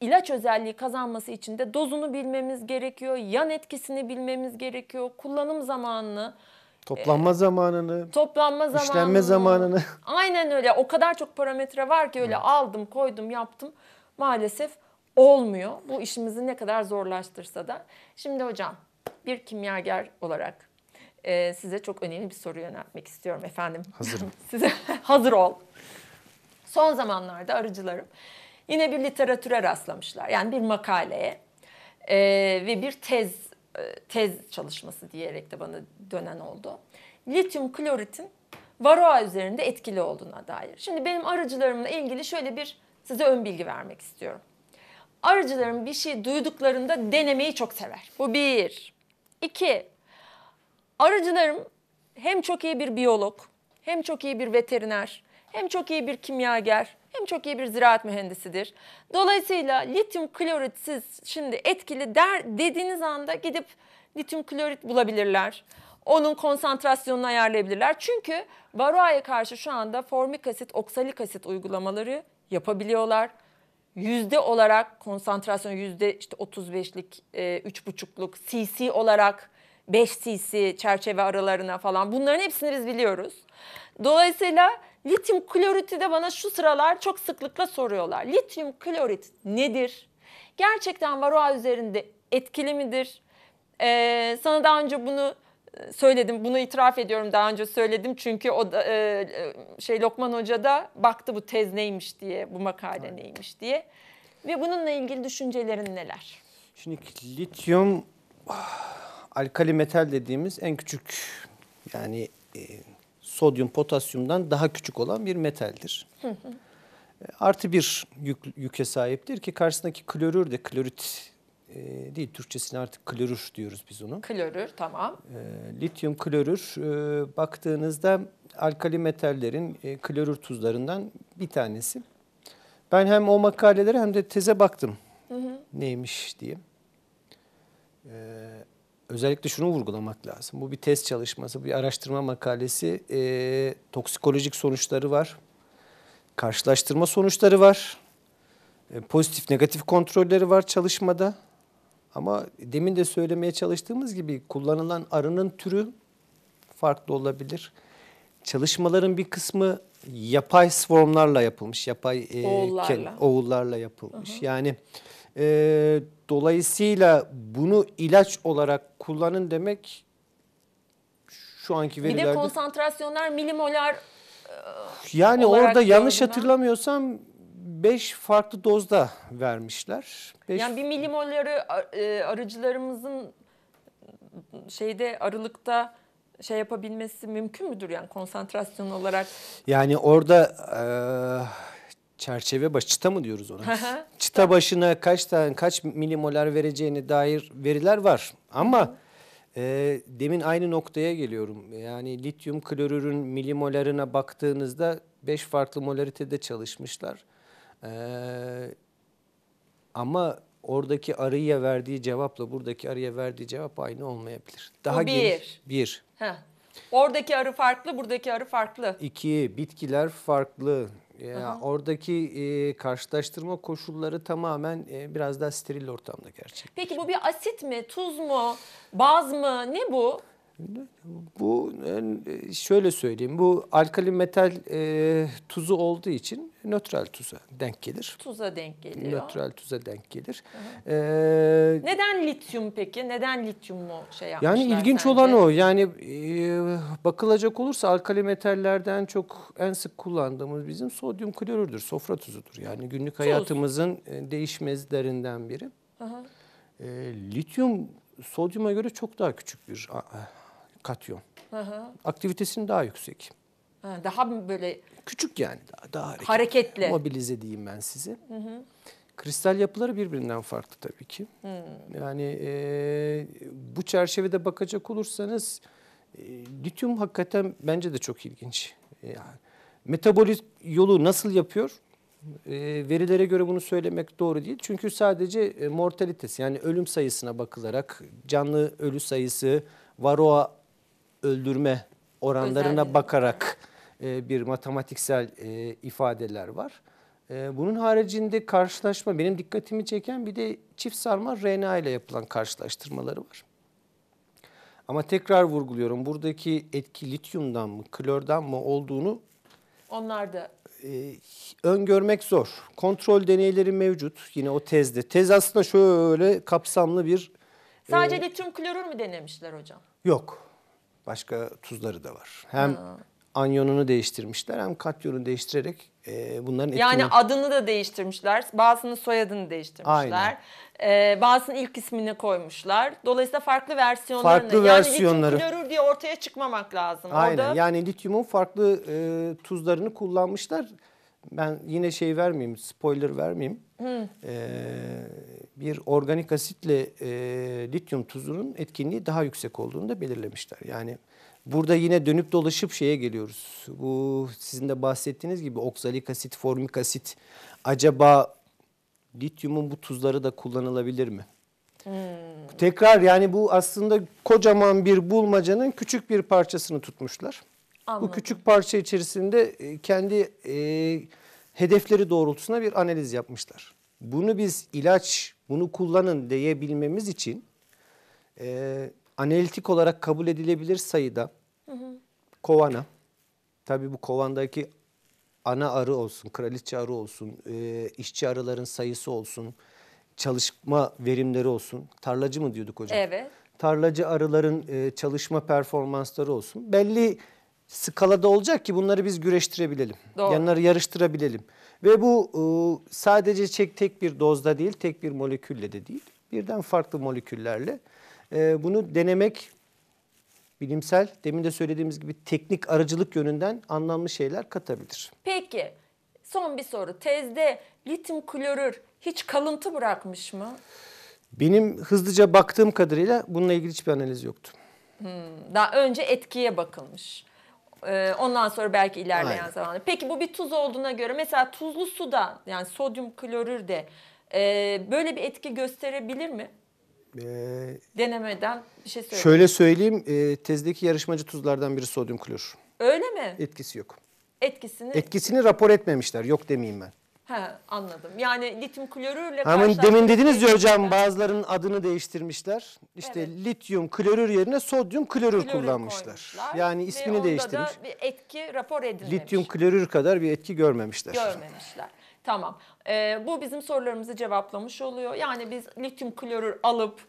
ilaç özelliği kazanması için de dozunu bilmemiz gerekiyor, yan etkisini bilmemiz gerekiyor, kullanım zamanını, Toplanma ee, zamanını, toplanma zamanını, işlenme zamanını. Aynen öyle. O kadar çok parametre var ki öyle evet. aldım, koydum, yaptım. Maalesef olmuyor. Bu işimizi ne kadar zorlaştırsa da. Şimdi hocam bir kimyager olarak e, size çok önemli bir soru yöneltmek istiyorum efendim. Hazırım. size hazır ol. Son zamanlarda arıcılarım yine bir literatüre rastlamışlar. Yani bir makaleye e, ve bir tez e, tez çalışması diyerek de bana dönen oldu. Lityum kloritin varoa üzerinde etkili olduğuna dair. Şimdi benim arıcılarımla ilgili şöyle bir size ön bilgi vermek istiyorum. Arıcılarım bir şey duyduklarında denemeyi çok sever. Bu bir. İki, arıcılarım hem çok iyi bir biyolog, hem çok iyi bir veteriner, hem çok iyi bir kimyager, hem çok iyi bir ziraat mühendisidir. Dolayısıyla lityum klorit siz şimdi etkili der dediğiniz anda gidip lityum klorit bulabilirler. Onun konsantrasyonunu ayarlayabilirler. Çünkü varoaya karşı şu anda formik asit, oksalik asit uygulamaları yapabiliyorlar. Yüzde olarak konsantrasyon yüzde işte 35'lik, e, üç buçukluk, cc olarak 5 cc çerçeve aralarına falan bunların hepsini biz biliyoruz. Dolayısıyla lityum kloriti de bana şu sıralar çok sıklıkla soruyorlar. Lityum klorit nedir? Gerçekten varoa üzerinde etkili midir? Ee, sana daha önce bunu e, söyledim. Bunu itiraf ediyorum daha önce söyledim. Çünkü o da, e, e, şey Lokman Hoca da baktı bu tez neymiş diye, bu makale evet. neymiş diye. Ve bununla ilgili düşüncelerin neler? Şimdi lityum ah, alkali metal dediğimiz en küçük yani e, sodyum potasyumdan daha küçük olan bir metaldir. E, artı bir yük, yüke sahiptir ki karşısındaki klorür de klorit e, değil Türkçesine artık klorür diyoruz biz onu. Klorür tamam. E, lityum klorür e, baktığınızda alkali metallerin e, klorür tuzlarından bir tanesi. Ben hem o makalelere hem de teze baktım hı hı. neymiş diye. E, özellikle şunu vurgulamak lazım. Bu bir test çalışması, bir araştırma makalesi. E, toksikolojik sonuçları var. Karşılaştırma sonuçları var. E, pozitif negatif kontrolleri var çalışmada. Ama demin de söylemeye çalıştığımız gibi kullanılan arının türü farklı olabilir. Çalışmaların bir kısmı yapay swarmlarla yapılmış, yapay e, oğullarla, e, oğullarla yapılmış. Hı hı. Yani e, dolayısıyla bunu ilaç olarak kullanın demek şu anki verilerde... Bir de konsantrasyonlar, milimolar e, Yani orada yanlış hatırlamıyorsam 5 farklı dozda vermişler. Beş... Yani bir milimoları e, arıcılarımızın şeyde aralıkta şey yapabilmesi mümkün müdür yani konsantrasyon olarak? Yani orada e, çerçeve başı, çıta mı diyoruz ona? çıta başına kaç tane, kaç milimolar vereceğine dair veriler var. Ama e, demin aynı noktaya geliyorum. Yani lityum klorürün milimolarına baktığınızda beş farklı molaritede çalışmışlar. E, ama oradaki arıya verdiği cevapla buradaki arıya verdiği cevap aynı olmayabilir. Daha Bu bir. Geniş, bir. Heh. Oradaki arı farklı, buradaki arı farklı. İki, bitkiler farklı. E, ee, Aha. oradaki e, karşılaştırma koşulları tamamen e, biraz daha steril ortamda gerçek. Peki bu bir asit mi, tuz mu, baz mı, ne bu? Bu şöyle söyleyeyim. Bu alkali metal e, tuzu olduğu için nötral tuza denk gelir. Tuza denk geliyor. Nötral tuza denk gelir. Ee, Neden lityum peki? Neden lityum mu şey yapmışlar Yani ilginç sence? olan o. Yani e, bakılacak olursa alkali metallerden çok en sık kullandığımız bizim sodyum klorürdür. Sofra tuzudur. Yani günlük Tuz. hayatımızın e, değişmezlerinden biri. Hı hı. E, lityum sodyuma göre çok daha küçük bir katyon. Hı hı. Aktivitesinin daha yüksek. Ha, daha böyle küçük yani daha, daha hareketli. hareketli. Mobilize diyeyim ben sizi. Hı hı. Kristal yapıları birbirinden farklı tabii ki. Hmm. Yani e, bu çerçevede bakacak olursanız e, lityum hakikaten bence de çok ilginç. E, yani metabolik yolu nasıl yapıyor? E, verilere göre bunu söylemek doğru değil. Çünkü sadece e, mortalitesi yani ölüm sayısına bakılarak canlı ölü sayısı, varoa öldürme oranlarına Özellikle. bakarak e, bir matematiksel e, ifadeler var. E, bunun haricinde karşılaşma benim dikkatimi çeken bir de çift sarma RNA ile yapılan karşılaştırmaları var. Ama tekrar vurguluyorum buradaki etki lityumdan mı klordan mı olduğunu Onlar da e, öngörmek zor. Kontrol deneyleri mevcut yine o tezde. Tez aslında şöyle kapsamlı bir sadece e, lityum klorür mü denemişler hocam? yok başka tuzları da var. Hem ha. anyonunu değiştirmişler hem katyonu değiştirerek e, bunların etkini... Yani adını da değiştirmişler. Bazısının soyadını değiştirmişler. Aynen. E, bazısının ilk ismini koymuşlar. Dolayısıyla farklı versiyonlarını farklı yani versiyonları. lityum klorür diye ortaya çıkmamak lazım. Aynen. Orada... Yani lityumun farklı e, tuzlarını kullanmışlar ben yine şey vermeyeyim, spoiler vermeyeyim. Hı. Ee, bir organik asitle e, lityum tuzunun etkinliği daha yüksek olduğunu da belirlemişler. Yani burada yine dönüp dolaşıp şeye geliyoruz. Bu sizin de bahsettiğiniz gibi oksalik asit, formik asit. Acaba lityumun bu tuzları da kullanılabilir mi? Hmm. Tekrar yani bu aslında kocaman bir bulmacanın küçük bir parçasını tutmuşlar. Anladım. Bu küçük parça içerisinde e, kendi e, hedefleri doğrultusuna bir analiz yapmışlar. Bunu biz ilaç, bunu kullanın diyebilmemiz için e, analitik olarak kabul edilebilir sayıda hı hı. kovana, tabii bu kovandaki ana arı olsun, kraliçe arı olsun, e, işçi arıların sayısı olsun, çalışma verimleri olsun. Tarlacı mı diyorduk hocam? Evet. Tarlacı arıların e, çalışma performansları olsun. Belli skalada olacak ki bunları biz güreştirebilelim. Doğru. Yanları yarıştırabilelim. Ve bu e, sadece çek tek bir dozda değil, tek bir molekülle de değil. Birden farklı moleküllerle e, bunu denemek bilimsel, demin de söylediğimiz gibi teknik aracılık yönünden anlamlı şeyler katabilir. Peki son bir soru. Tezde litim klorür hiç kalıntı bırakmış mı? Benim hızlıca baktığım kadarıyla bununla ilgili hiçbir analiz yoktu. Hmm, daha önce etkiye bakılmış. Ee, ondan sonra belki ilerleyen Aynen. zamanda. Peki bu bir tuz olduğuna göre mesela tuzlu suda yani sodyum klorür de e, böyle bir etki gösterebilir mi? Ee, Denemeden bir şey söyleyeyim. Şöyle söyleyeyim e, tezdeki yarışmacı tuzlardan biri sodyum klorür. Öyle mi? Etkisi yok. Etkisini? Etkisini rapor etmemişler yok demeyeyim ben. He anladım. Yani lityum klorürle Ama demin dediniz ya şey hocam bazılarının adını değiştirmişler. İşte Evet. lityum klorür yerine sodyum klorür, klorür kullanmışlar. koymuşlar Yani ve ismini onda değiştirmiş. da bir etki rapor edilmemiş. Lityum klorür kadar bir etki görmemişler. görmemişler. Tamam. Ee, bu bizim sorularımızı cevaplamış oluyor. Yani biz lityum klorür alıp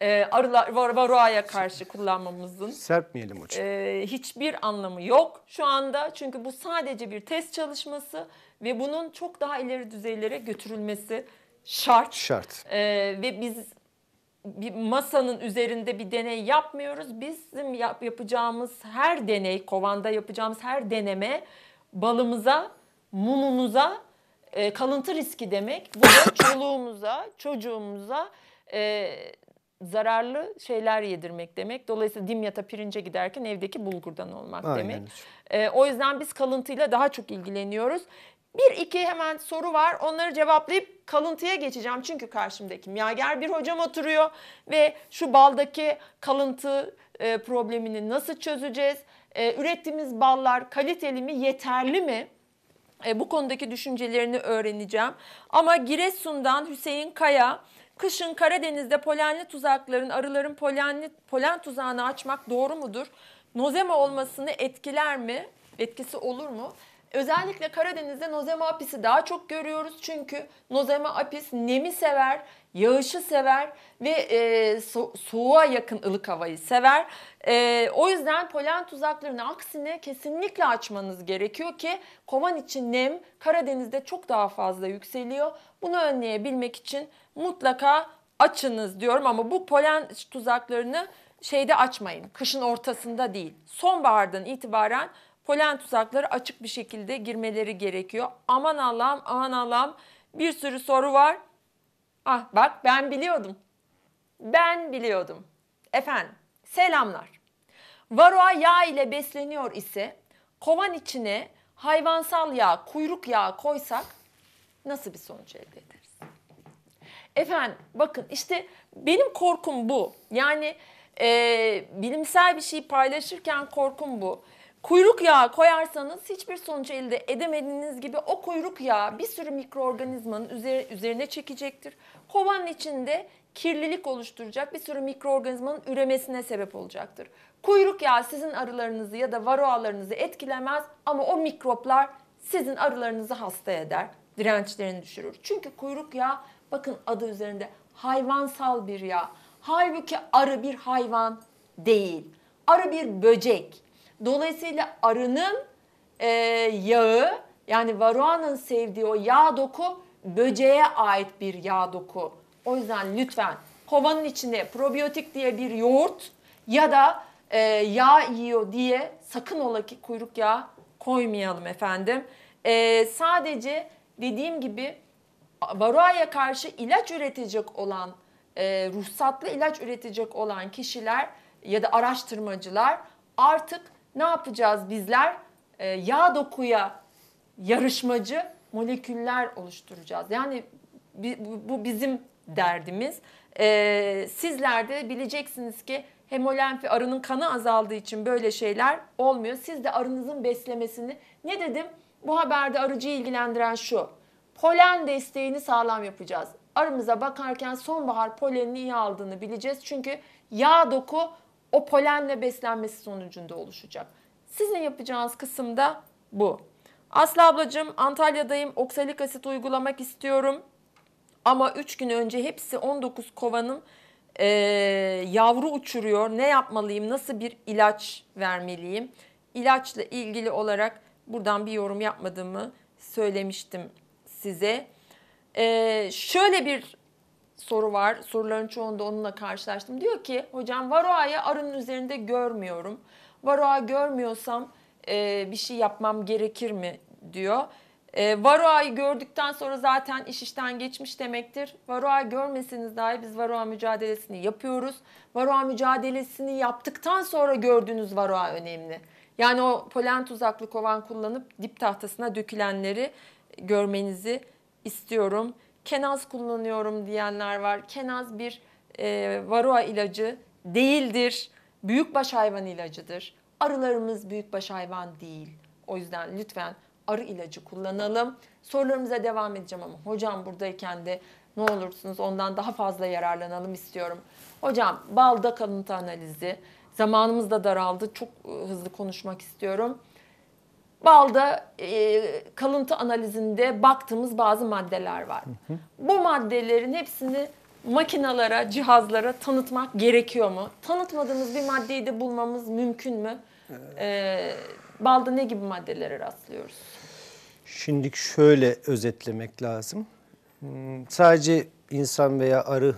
e, arılar var, varroa'ya karşı kullanmamızın Serpmeyelim hocam. e, hiçbir anlamı yok şu anda. Çünkü bu sadece bir test çalışması ve bunun çok daha ileri düzeylere götürülmesi şart. Şart. Ee, ve biz bir masanın üzerinde bir deney yapmıyoruz. Bizim yap, yapacağımız her deney, kovanda yapacağımız her deneme balımıza, mumumuza e, kalıntı riski demek. Bu da çoluğumuza, çocuğumuza e, zararlı şeyler yedirmek demek. Dolayısıyla dimyata pirince giderken evdeki bulgurdan olmak Aynen. demek. E, o yüzden biz kalıntıyla daha çok ilgileniyoruz. Bir iki hemen soru var. Onları cevaplayıp kalıntıya geçeceğim. Çünkü karşımda kimyager bir hocam oturuyor ve şu baldaki kalıntı e, problemini nasıl çözeceğiz? E, ürettiğimiz ballar kaliteli mi, yeterli mi? E, bu konudaki düşüncelerini öğreneceğim. Ama Giresun'dan Hüseyin Kaya Kışın Karadeniz'de polenli tuzakların, arıların polenli, polen tuzağını açmak doğru mudur? Nozema olmasını etkiler mi? Etkisi olur mu? Özellikle Karadeniz'de nozema apisi daha çok görüyoruz. Çünkü nozema apis nemi sever, yağışı sever ve e, so- soğuğa yakın ılık havayı sever. E, o yüzden polen tuzaklarını aksine kesinlikle açmanız gerekiyor ki kovan için nem Karadeniz'de çok daha fazla yükseliyor. Bunu önleyebilmek için mutlaka açınız diyorum ama bu polen tuzaklarını şeyde açmayın. Kışın ortasında değil. Sonbahardan itibaren polen tuzakları açık bir şekilde girmeleri gerekiyor. Aman Allah'ım aman Allah'ım bir sürü soru var. Ah bak ben biliyordum. Ben biliyordum. Efendim selamlar. Varroa yağ ile besleniyor ise kovan içine hayvansal yağ, kuyruk yağı koysak nasıl bir sonuç elde ederiz? Efendim bakın işte benim korkum bu. Yani e, bilimsel bir şey paylaşırken korkum bu. Kuyruk yağı koyarsanız hiçbir sonuç elde edemediğiniz gibi o kuyruk yağı bir sürü mikroorganizmanın üzerine çekecektir. Kovanın içinde kirlilik oluşturacak bir sürü mikroorganizmanın üremesine sebep olacaktır. Kuyruk yağı sizin arılarınızı ya da varroalarınızı etkilemez ama o mikroplar sizin arılarınızı hasta eder, dirençlerini düşürür. Çünkü kuyruk yağı bakın adı üzerinde hayvansal bir yağ. Halbuki arı bir hayvan değil. Arı bir böcek Dolayısıyla arının e, yağı yani varu'anın sevdiği o yağ doku böceğe ait bir yağ doku. O yüzden lütfen kovanın içinde probiyotik diye bir yoğurt ya da e, yağ yiyor diye sakın ola ki kuyruk yağı koymayalım efendim. E, sadece dediğim gibi varu'aya karşı ilaç üretecek olan, e, ruhsatlı ilaç üretecek olan kişiler ya da araştırmacılar artık ne yapacağız bizler? E, yağ dokuya yarışmacı moleküller oluşturacağız. Yani bu bizim derdimiz. E, sizler de bileceksiniz ki hemolenfi arının kanı azaldığı için böyle şeyler olmuyor. Siz de arınızın beslemesini ne dedim? Bu haberde arıcıyı ilgilendiren şu. Polen desteğini sağlam yapacağız. Arımıza bakarken sonbahar polenini iyi aldığını bileceğiz. Çünkü yağ doku o polenle beslenmesi sonucunda oluşacak. Sizin yapacağınız kısım da bu. Aslı ablacığım Antalya'dayım. Oksalik asit uygulamak istiyorum. Ama 3 gün önce hepsi 19 kovanım e, yavru uçuruyor. Ne yapmalıyım? Nasıl bir ilaç vermeliyim? İlaçla ilgili olarak buradan bir yorum yapmadığımı söylemiştim size. E, şöyle bir soru var. Soruların çoğunda onunla karşılaştım. Diyor ki hocam varoa'yı arının üzerinde görmüyorum. Varoa görmüyorsam e, bir şey yapmam gerekir mi diyor. E, varoa'yı gördükten sonra zaten iş işten geçmiş demektir. Varoa görmeseniz dahi biz varoa mücadelesini yapıyoruz. Varoa mücadelesini yaptıktan sonra gördüğünüz varoa önemli. Yani o polen tuzaklı kovan kullanıp dip tahtasına dökülenleri görmenizi istiyorum kenaz kullanıyorum diyenler var. Kenaz bir e, varoa ilacı değildir. Büyükbaş hayvan ilacıdır. Arılarımız büyükbaş hayvan değil. O yüzden lütfen arı ilacı kullanalım. Sorularımıza devam edeceğim ama hocam buradayken de ne olursunuz ondan daha fazla yararlanalım istiyorum. Hocam balda kalıntı analizi. Zamanımız da daraldı. Çok e, hızlı konuşmak istiyorum balda e, kalıntı analizinde baktığımız bazı maddeler var. Hı hı. Bu maddelerin hepsini makinalara, cihazlara tanıtmak gerekiyor mu? Tanıtmadığımız bir maddeyi de bulmamız mümkün mü? Ee, balda ne gibi maddelere rastlıyoruz? Şimdi şöyle özetlemek lazım. Hmm, sadece insan veya arı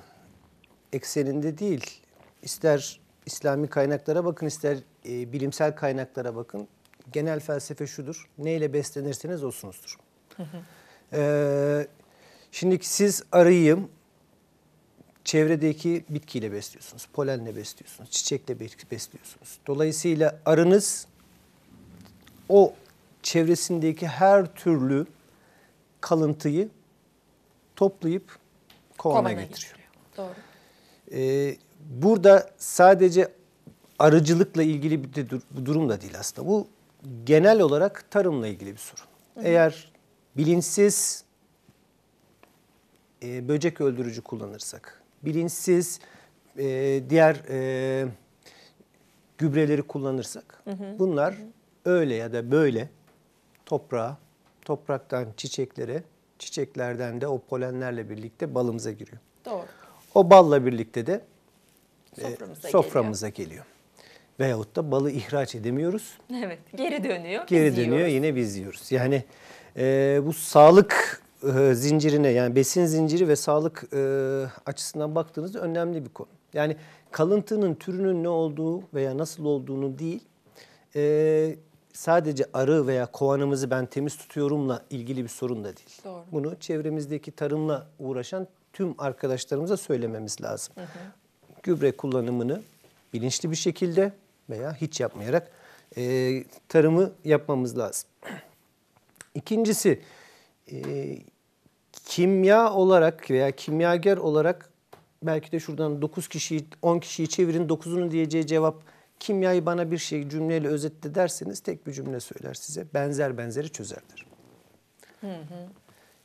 ekseninde değil, ister İslami kaynaklara bakın, ister e, bilimsel kaynaklara bakın genel felsefe şudur. Neyle beslenirseniz olsunuzdur. Hı Ee, şimdi siz arıyım, çevredeki bitkiyle besliyorsunuz. Polenle besliyorsunuz. Çiçekle besliyorsunuz. Dolayısıyla arınız o çevresindeki her türlü kalıntıyı toplayıp kovana, kovana getiriyor. getiriyor. Doğru. Ee, burada sadece arıcılıkla ilgili bir de dur- bu durum da değil aslında. Bu genel olarak tarımla ilgili bir sorun. Hı hı. Eğer bilinçsiz e, böcek öldürücü kullanırsak, bilinçsiz e, diğer e, gübreleri kullanırsak, hı hı. bunlar hı hı. öyle ya da böyle toprağa, topraktan çiçeklere, çiçeklerden de o polenlerle birlikte balımıza giriyor. Doğru. O balla birlikte de soframıza, e, soframıza geliyor. geliyor. Veyahut da balı ihraç edemiyoruz. Evet geri dönüyor. Geri dönüyor yiyoruz. yine biz yiyoruz. Yani e, bu sağlık e, zincirine yani besin zinciri ve sağlık e, açısından baktığınızda önemli bir konu. Yani kalıntının türünün ne olduğu veya nasıl olduğunu değil e, sadece arı veya kovanımızı ben temiz tutuyorumla ilgili bir sorun da değil. Doğru. Bunu çevremizdeki tarımla uğraşan tüm arkadaşlarımıza söylememiz lazım. Hı hı. Gübre kullanımını bilinçli bir şekilde veya hiç yapmayarak e, tarımı yapmamız lazım. İkincisi e, kimya olarak veya kimyager olarak belki de şuradan 9 kişiyi 10 kişiyi çevirin 9'unun diyeceği cevap kimyayı bana bir şey cümleyle özetle derseniz tek bir cümle söyler size. Benzer benzeri çözerler. Hı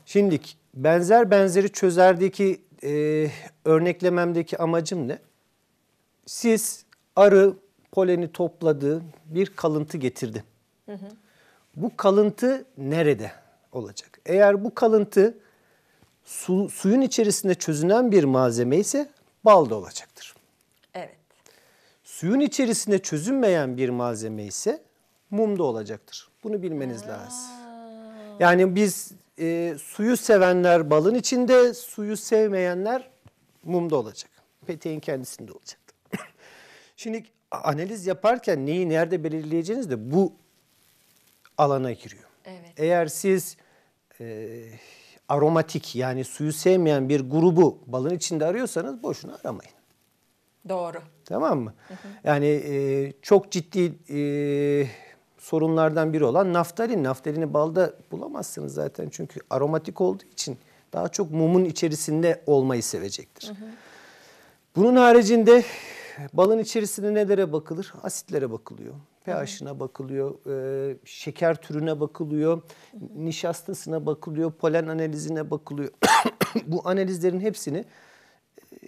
Şimdi benzer benzeri çözerdeki e, örneklememdeki amacım ne? Siz arı poleni topladı, bir kalıntı getirdi. Hı hı. Bu kalıntı nerede olacak? Eğer bu kalıntı su, suyun içerisinde çözünen bir malzeme ise balda olacaktır. Evet. Suyun içerisinde çözünmeyen bir malzeme ise mumda olacaktır. Bunu bilmeniz ha. lazım. Yani biz e, suyu sevenler balın içinde, suyu sevmeyenler mumda olacak. Peteğin kendisinde olacak. Şimdi analiz yaparken neyi nerede belirleyeceğiniz de bu alana giriyor. Evet. Eğer siz e, aromatik yani suyu sevmeyen bir grubu balın içinde arıyorsanız boşuna aramayın. Doğru. Tamam mı? Hı hı. Yani e, çok ciddi e, sorunlardan biri olan naftalin. Naftalini balda bulamazsınız zaten çünkü aromatik olduğu için daha çok mumun içerisinde olmayı sevecektir. Hı hı. Bunun haricinde Balın içerisinde nelere bakılır? Asitlere bakılıyor. pH'ına bakılıyor, e, şeker türüne bakılıyor, nişastasına bakılıyor, polen analizine bakılıyor. Bu analizlerin hepsini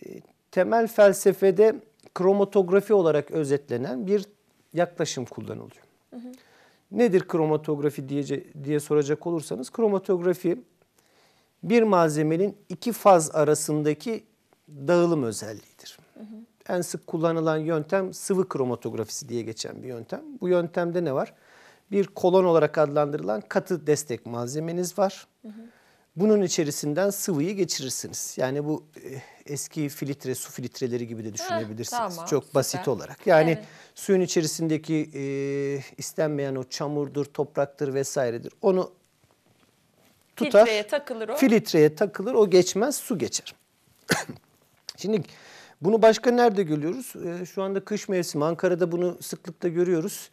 e, temel felsefede kromatografi olarak özetlenen bir yaklaşım kullanılıyor. Hı hı. Nedir kromatografi diye, diye soracak olursanız kromatografi bir malzemenin iki faz arasındaki dağılım özelliğidir. Hı hı en sık kullanılan yöntem sıvı kromatografisi diye geçen bir yöntem. Bu yöntemde ne var? Bir kolon olarak adlandırılan katı destek malzemeniz var. Bunun içerisinden sıvıyı geçirirsiniz. Yani bu eh, eski filtre, su filtreleri gibi de düşünebilirsiniz. Heh, tamam, Çok basit süper. olarak. Yani evet. suyun içerisindeki e, istenmeyen o çamurdur, topraktır vesairedir. Onu tutar. Filtreye takılır o. Filtreye takılır o geçmez su geçer. Şimdi bunu başka nerede görüyoruz? Ee, şu anda kış mevsimi. Ankara'da bunu sıklıkla görüyoruz.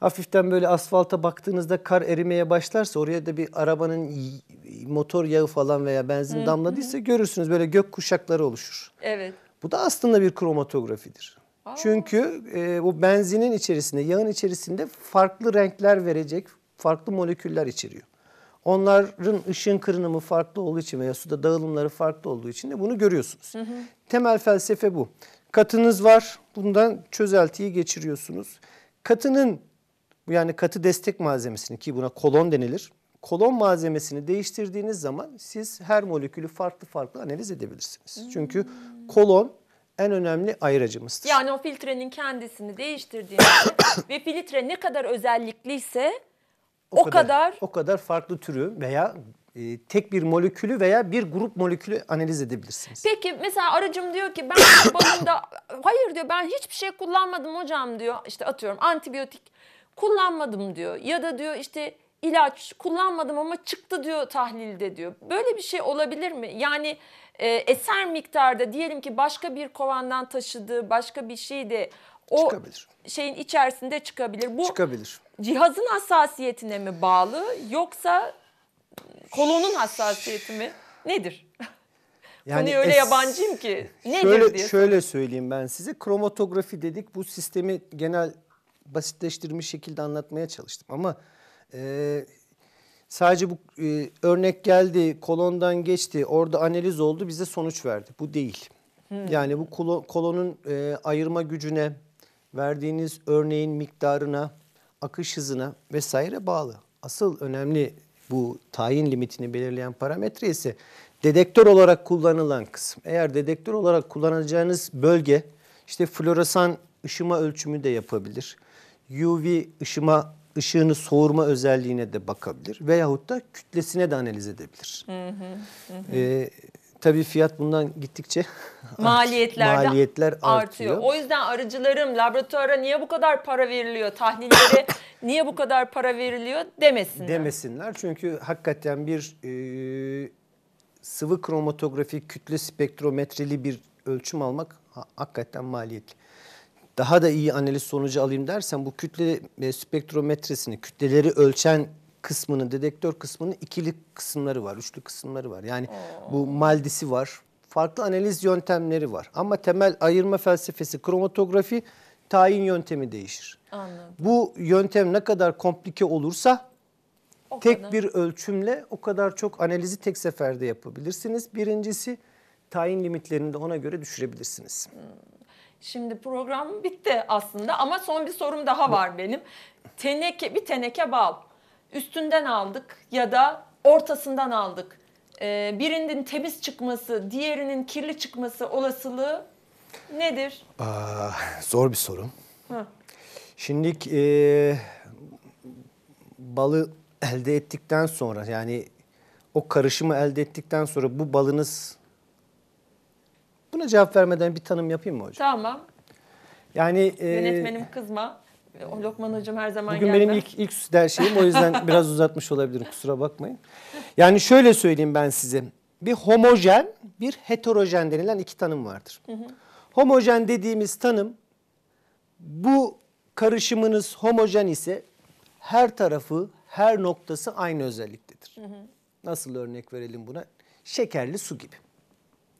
Hafiften böyle asfalta baktığınızda kar erimeye başlarsa oraya da bir arabanın motor yağı falan veya benzin hı, damladıysa hı. görürsünüz böyle gök kuşakları oluşur. Evet. Bu da aslında bir kromatografidir. Aa. Çünkü e, bu benzinin içerisinde, yağın içerisinde farklı renkler verecek farklı moleküller içeriyor. Onların ışın kırınımı farklı olduğu için veya suda dağılımları farklı olduğu için de bunu görüyorsunuz. Hı hı. Temel felsefe bu. Katınız var. Bundan çözeltiyi geçiriyorsunuz. Katının yani katı destek malzemesini ki buna kolon denilir. Kolon malzemesini değiştirdiğiniz zaman siz her molekülü farklı farklı analiz edebilirsiniz. Hmm. Çünkü kolon en önemli ayıracımızdır. Yani o filtrenin kendisini değiştirdiğinizde ve filtre ne kadar özellikliyse o, kadar, kadar o kadar farklı türü veya e, tek bir molekülü veya bir grup molekülü analiz edebilirsiniz. Peki mesela aracım diyor ki ben balımda hayır diyor ben hiçbir şey kullanmadım hocam diyor. İşte atıyorum antibiyotik kullanmadım diyor. Ya da diyor işte ilaç kullanmadım ama çıktı diyor tahlilde diyor. Böyle bir şey olabilir mi? Yani e, eser miktarda diyelim ki başka bir kovandan taşıdığı başka bir şey de o çıkabilir. şeyin içerisinde çıkabilir. Bu çıkabilir. cihazın hassasiyetine mi bağlı yoksa kolonun hassasiyeti mi? Nedir? Yani Konuya öyle es, yabancıyım ki. Nedir şöyle, diye. Şöyle söyleyeyim ben size. Kromatografi dedik. Bu sistemi genel basitleştirilmiş şekilde anlatmaya çalıştım. Ama e, sadece bu e, örnek geldi, kolondan geçti, orada analiz oldu, bize sonuç verdi. Bu değil. Hmm. Yani bu kolonun e, ayırma gücüne, verdiğiniz örneğin miktarına, akış hızına vesaire bağlı. Asıl önemli bu tayin limitini belirleyen parametre ise dedektör olarak kullanılan kısım. Eğer dedektör olarak kullanacağınız bölge işte floresan ışıma ölçümü de yapabilir. UV ışıma ışığını soğurma özelliğine de bakabilir veyahut da kütlesine de analiz edebilir. Hı hı, hı. Ee, Tabii fiyat bundan gittikçe maliyetler maliyetler artıyor. artıyor. O yüzden arıcılarım laboratuvara niye bu kadar para veriliyor? Tahlillere niye bu kadar para veriliyor demesinler. Demesinler çünkü hakikaten bir e, sıvı kromatografi kütle spektrometreli bir ölçüm almak hakikaten maliyetli. Daha da iyi analiz sonucu alayım dersen bu kütle e, spektrometresini, kütleleri ölçen kısmının, dedektör kısmının ikili kısımları var, üçlü kısımları var. Yani bu Maldis'i var. Farklı analiz yöntemleri var. Ama temel ayırma felsefesi kromatografi tayin yöntemi değişir. Anladım. Bu yöntem ne kadar komplike olursa tek bir ölçümle o kadar çok analizi tek seferde yapabilirsiniz. Birincisi tayin limitlerini de ona göre düşürebilirsiniz. Hmm. Şimdi program bitti aslında ama son bir sorum daha var benim. Teneke bir teneke bal üstünden aldık ya da ortasından aldık. Ee, birinin temiz çıkması, diğerinin kirli çıkması olasılığı nedir? Aa, zor bir soru. Hı. Şimdi e, balı elde ettikten sonra yani o karışımı elde ettikten sonra bu balınız buna cevap vermeden bir tanım yapayım mı hocam? Tamam. Yani e, yönetmenim kızma. E, Lokman hocam her zaman Bugün gelmem. benim ilk, ilk der şeyim o yüzden biraz uzatmış olabilirim kusura bakmayın. Yani şöyle söyleyeyim ben size. Bir homojen, bir heterojen denilen iki tanım vardır. Hı hı. Homojen dediğimiz tanım bu karışımınız homojen ise her tarafı, her noktası aynı özelliktedir. Hı hı. Nasıl örnek verelim buna? Şekerli su gibi.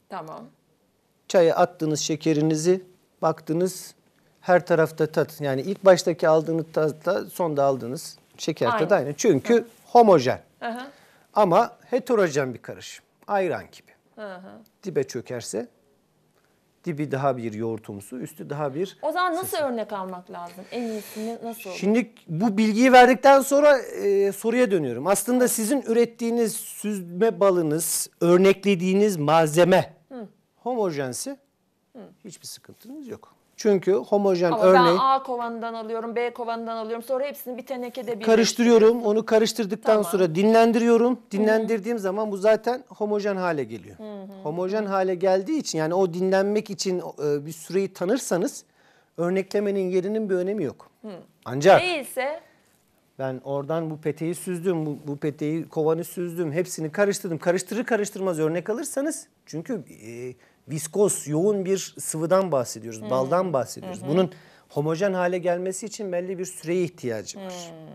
Tamam. Çaya attığınız şekerinizi, baktınız her tarafta tat. Yani ilk baştaki aldığınız tatla sonda aldığınız şeker aynı. tadı aynı. Çünkü Hı. homojen. Hı. Ama heterojen bir karışım. Ayran gibi. Hı. Dibe çökerse dibi daha bir yoğurtumsu, üstü daha bir... O zaman nasıl sesi. örnek almak lazım? En iyisini nasıl olur? Şimdi bu bilgiyi verdikten sonra e, soruya dönüyorum. Aslında sizin ürettiğiniz süzme balınız, örneklediğiniz malzeme Hı. homojensi Hı. hiçbir sıkıntınız yok. Çünkü homojen Ama örneği... Ama ben A kovanından alıyorum, B kovanından alıyorum. Sonra hepsini bir tenekede bir... Karıştırıyorum. Onu karıştırdıktan tamam. sonra dinlendiriyorum. Dinlendirdiğim Hı-hı. zaman bu zaten homojen hale geliyor. Hı-hı. Homojen hale geldiği için yani o dinlenmek için e, bir süreyi tanırsanız örneklemenin yerinin bir önemi yok. Hı. Ancak... Değilse... Ben oradan bu peteği süzdüm, bu, bu peteği kovanı süzdüm, hepsini karıştırdım. Karıştırır karıştırmaz örnek alırsanız çünkü... E, viskoz, yoğun bir sıvıdan bahsediyoruz, hmm. baldan bahsediyoruz. Hmm. Bunun homojen hale gelmesi için belli bir süreye ihtiyacı var. Hmm.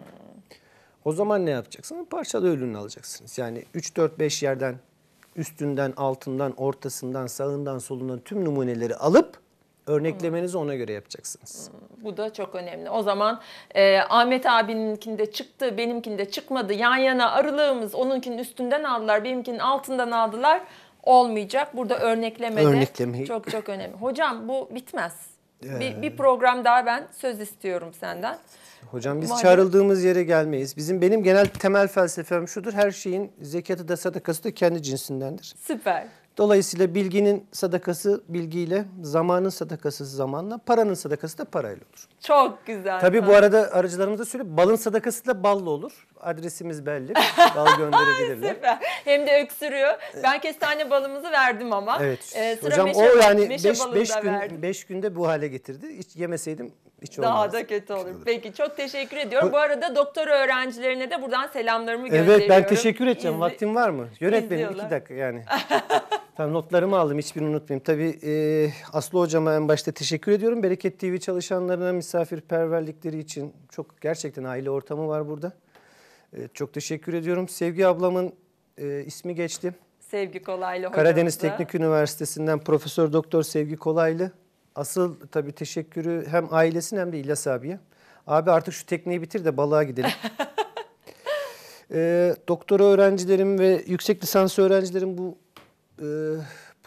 O zaman ne yapacaksınız? Parçalı ürünü alacaksınız. Yani 3, 4, 5 yerden üstünden, altından, ortasından, sağından, solundan tüm numuneleri alıp örneklemenizi hmm. ona göre yapacaksınız. Hmm. Bu da çok önemli. O zaman e, Ahmet abininkinde çıktı, benimkinde çıkmadı. Yan yana arılığımız onunkinin üstünden aldılar, benimkinin altından aldılar olmayacak. Burada örnekleme Örneklemeyi... çok çok önemli. Hocam bu bitmez. Ee... Bir, bir program daha ben söz istiyorum senden. Hocam biz Madem... çağrıldığımız yere gelmeyiz. Bizim benim genel temel felsefem şudur. Her şeyin zekatı da sadakası da kendi cinsindendir. Süper. Dolayısıyla bilginin sadakası bilgiyle, zamanın sadakası zamanla, paranın sadakası da parayla olur. Çok güzel. Tabii bu arada aracılarımıza söyleyeyim balın sadakası da ballı olur. Adresimiz belli. Bal gönderebilirler. Hem de öksürüyor. Ben kestane balımızı verdim ama. Evet. Ee, sıra Hocam meşe, o yani 5 gün beş günde bu hale getirdi. Hiç yemeseydim hiç Daha da kötü olur. Peki çok teşekkür ediyorum. Bu, Bu arada doktor öğrencilerine de buradan selamlarımı gönderiyorum. Evet ben teşekkür edeceğim. İzli... Vaktim var mı? Yönetmenim iki dakika yani. Tamam notlarımı aldım hiçbirini unutmayayım. Tabii e, Aslı hocama en başta teşekkür ediyorum. Bereket TV çalışanlarına misafirperverlikleri için çok gerçekten aile ortamı var burada. E, çok teşekkür ediyorum. Sevgi ablamın e, ismi geçti. Sevgi Kolaylı hocamızda. Karadeniz Teknik Üniversitesi'nden Profesör Doktor Sevgi Kolaylı. Asıl tabii teşekkürü hem ailesine hem de İlyas abiye. Abi artık şu tekneyi bitir de balığa gidelim. e, doktora öğrencilerim ve yüksek lisans öğrencilerim bu e,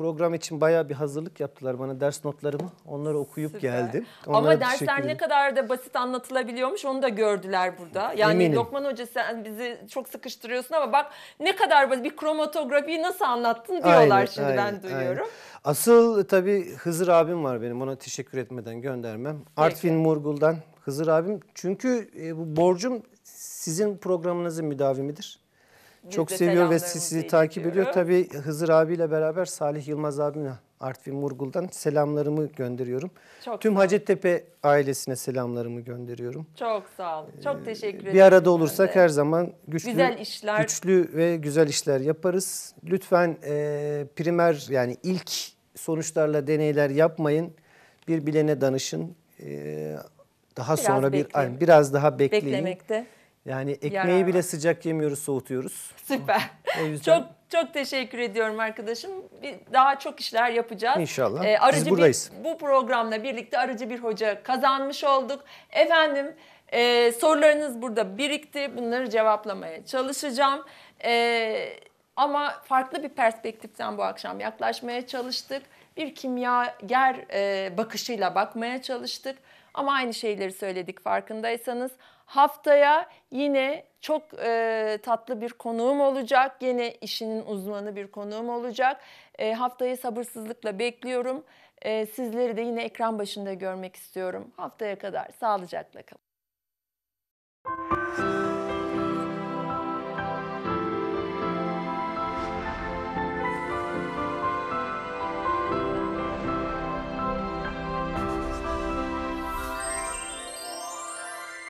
program için bayağı bir hazırlık yaptılar bana ders notlarımı. Onları okuyup Süper. geldim. Onlara Ama dersler ne kadar da basit anlatılabiliyormuş onu da gördüler burada. Yani Eminim. Lokman Hoca sen bizi çok sıkıştırıyorsun ama bak ne kadar basit bir kromatografiyi nasıl anlattın diyorlar aynen, şimdi aynen, ben duyuyorum. Aynen. Asıl tabii Hızır abim var benim ona teşekkür etmeden göndermem. Peki. Artvin Murgul'dan Hızır abim. Çünkü e, bu borcum sizin programınızın müdavimidir çok seviyor ve sizi takip ediyor. Tabii Hızır abiyle beraber Salih Yılmaz abime Artvin Murgul'dan selamlarımı gönderiyorum. Çok Tüm Hacettepe ailesine selamlarımı gönderiyorum. Çok sağ ol. Çok ee, teşekkür ederim. Bir arada olursak her zaman güçlü, güzel işler. güçlü ve güzel işler yaparız. Lütfen e, primer yani ilk sonuçlarla deneyler yapmayın. Bir bilene danışın. E, daha biraz sonra bekleyin. bir biraz daha bekleyin. Beklemekte yani ekmeği Yarar bile sıcak yemiyoruz, soğutuyoruz. Süper. O yüzden... Çok çok teşekkür ediyorum arkadaşım. Bir, daha çok işler yapacağız. İnşallah. Ee, aracı Biz buradayız. Bir, bu programla birlikte aracı bir hoca kazanmış olduk. Efendim e, sorularınız burada birikti. Bunları cevaplamaya çalışacağım. E, ama farklı bir perspektiften bu akşam yaklaşmaya çalıştık. Bir kimyager e, bakışıyla bakmaya çalıştık. Ama aynı şeyleri söyledik farkındaysanız. Haftaya yine çok e, tatlı bir konuğum olacak. Yine işinin uzmanı bir konuğum olacak. E, haftayı sabırsızlıkla bekliyorum. E, sizleri de yine ekran başında görmek istiyorum. Haftaya kadar sağlıcakla kalın.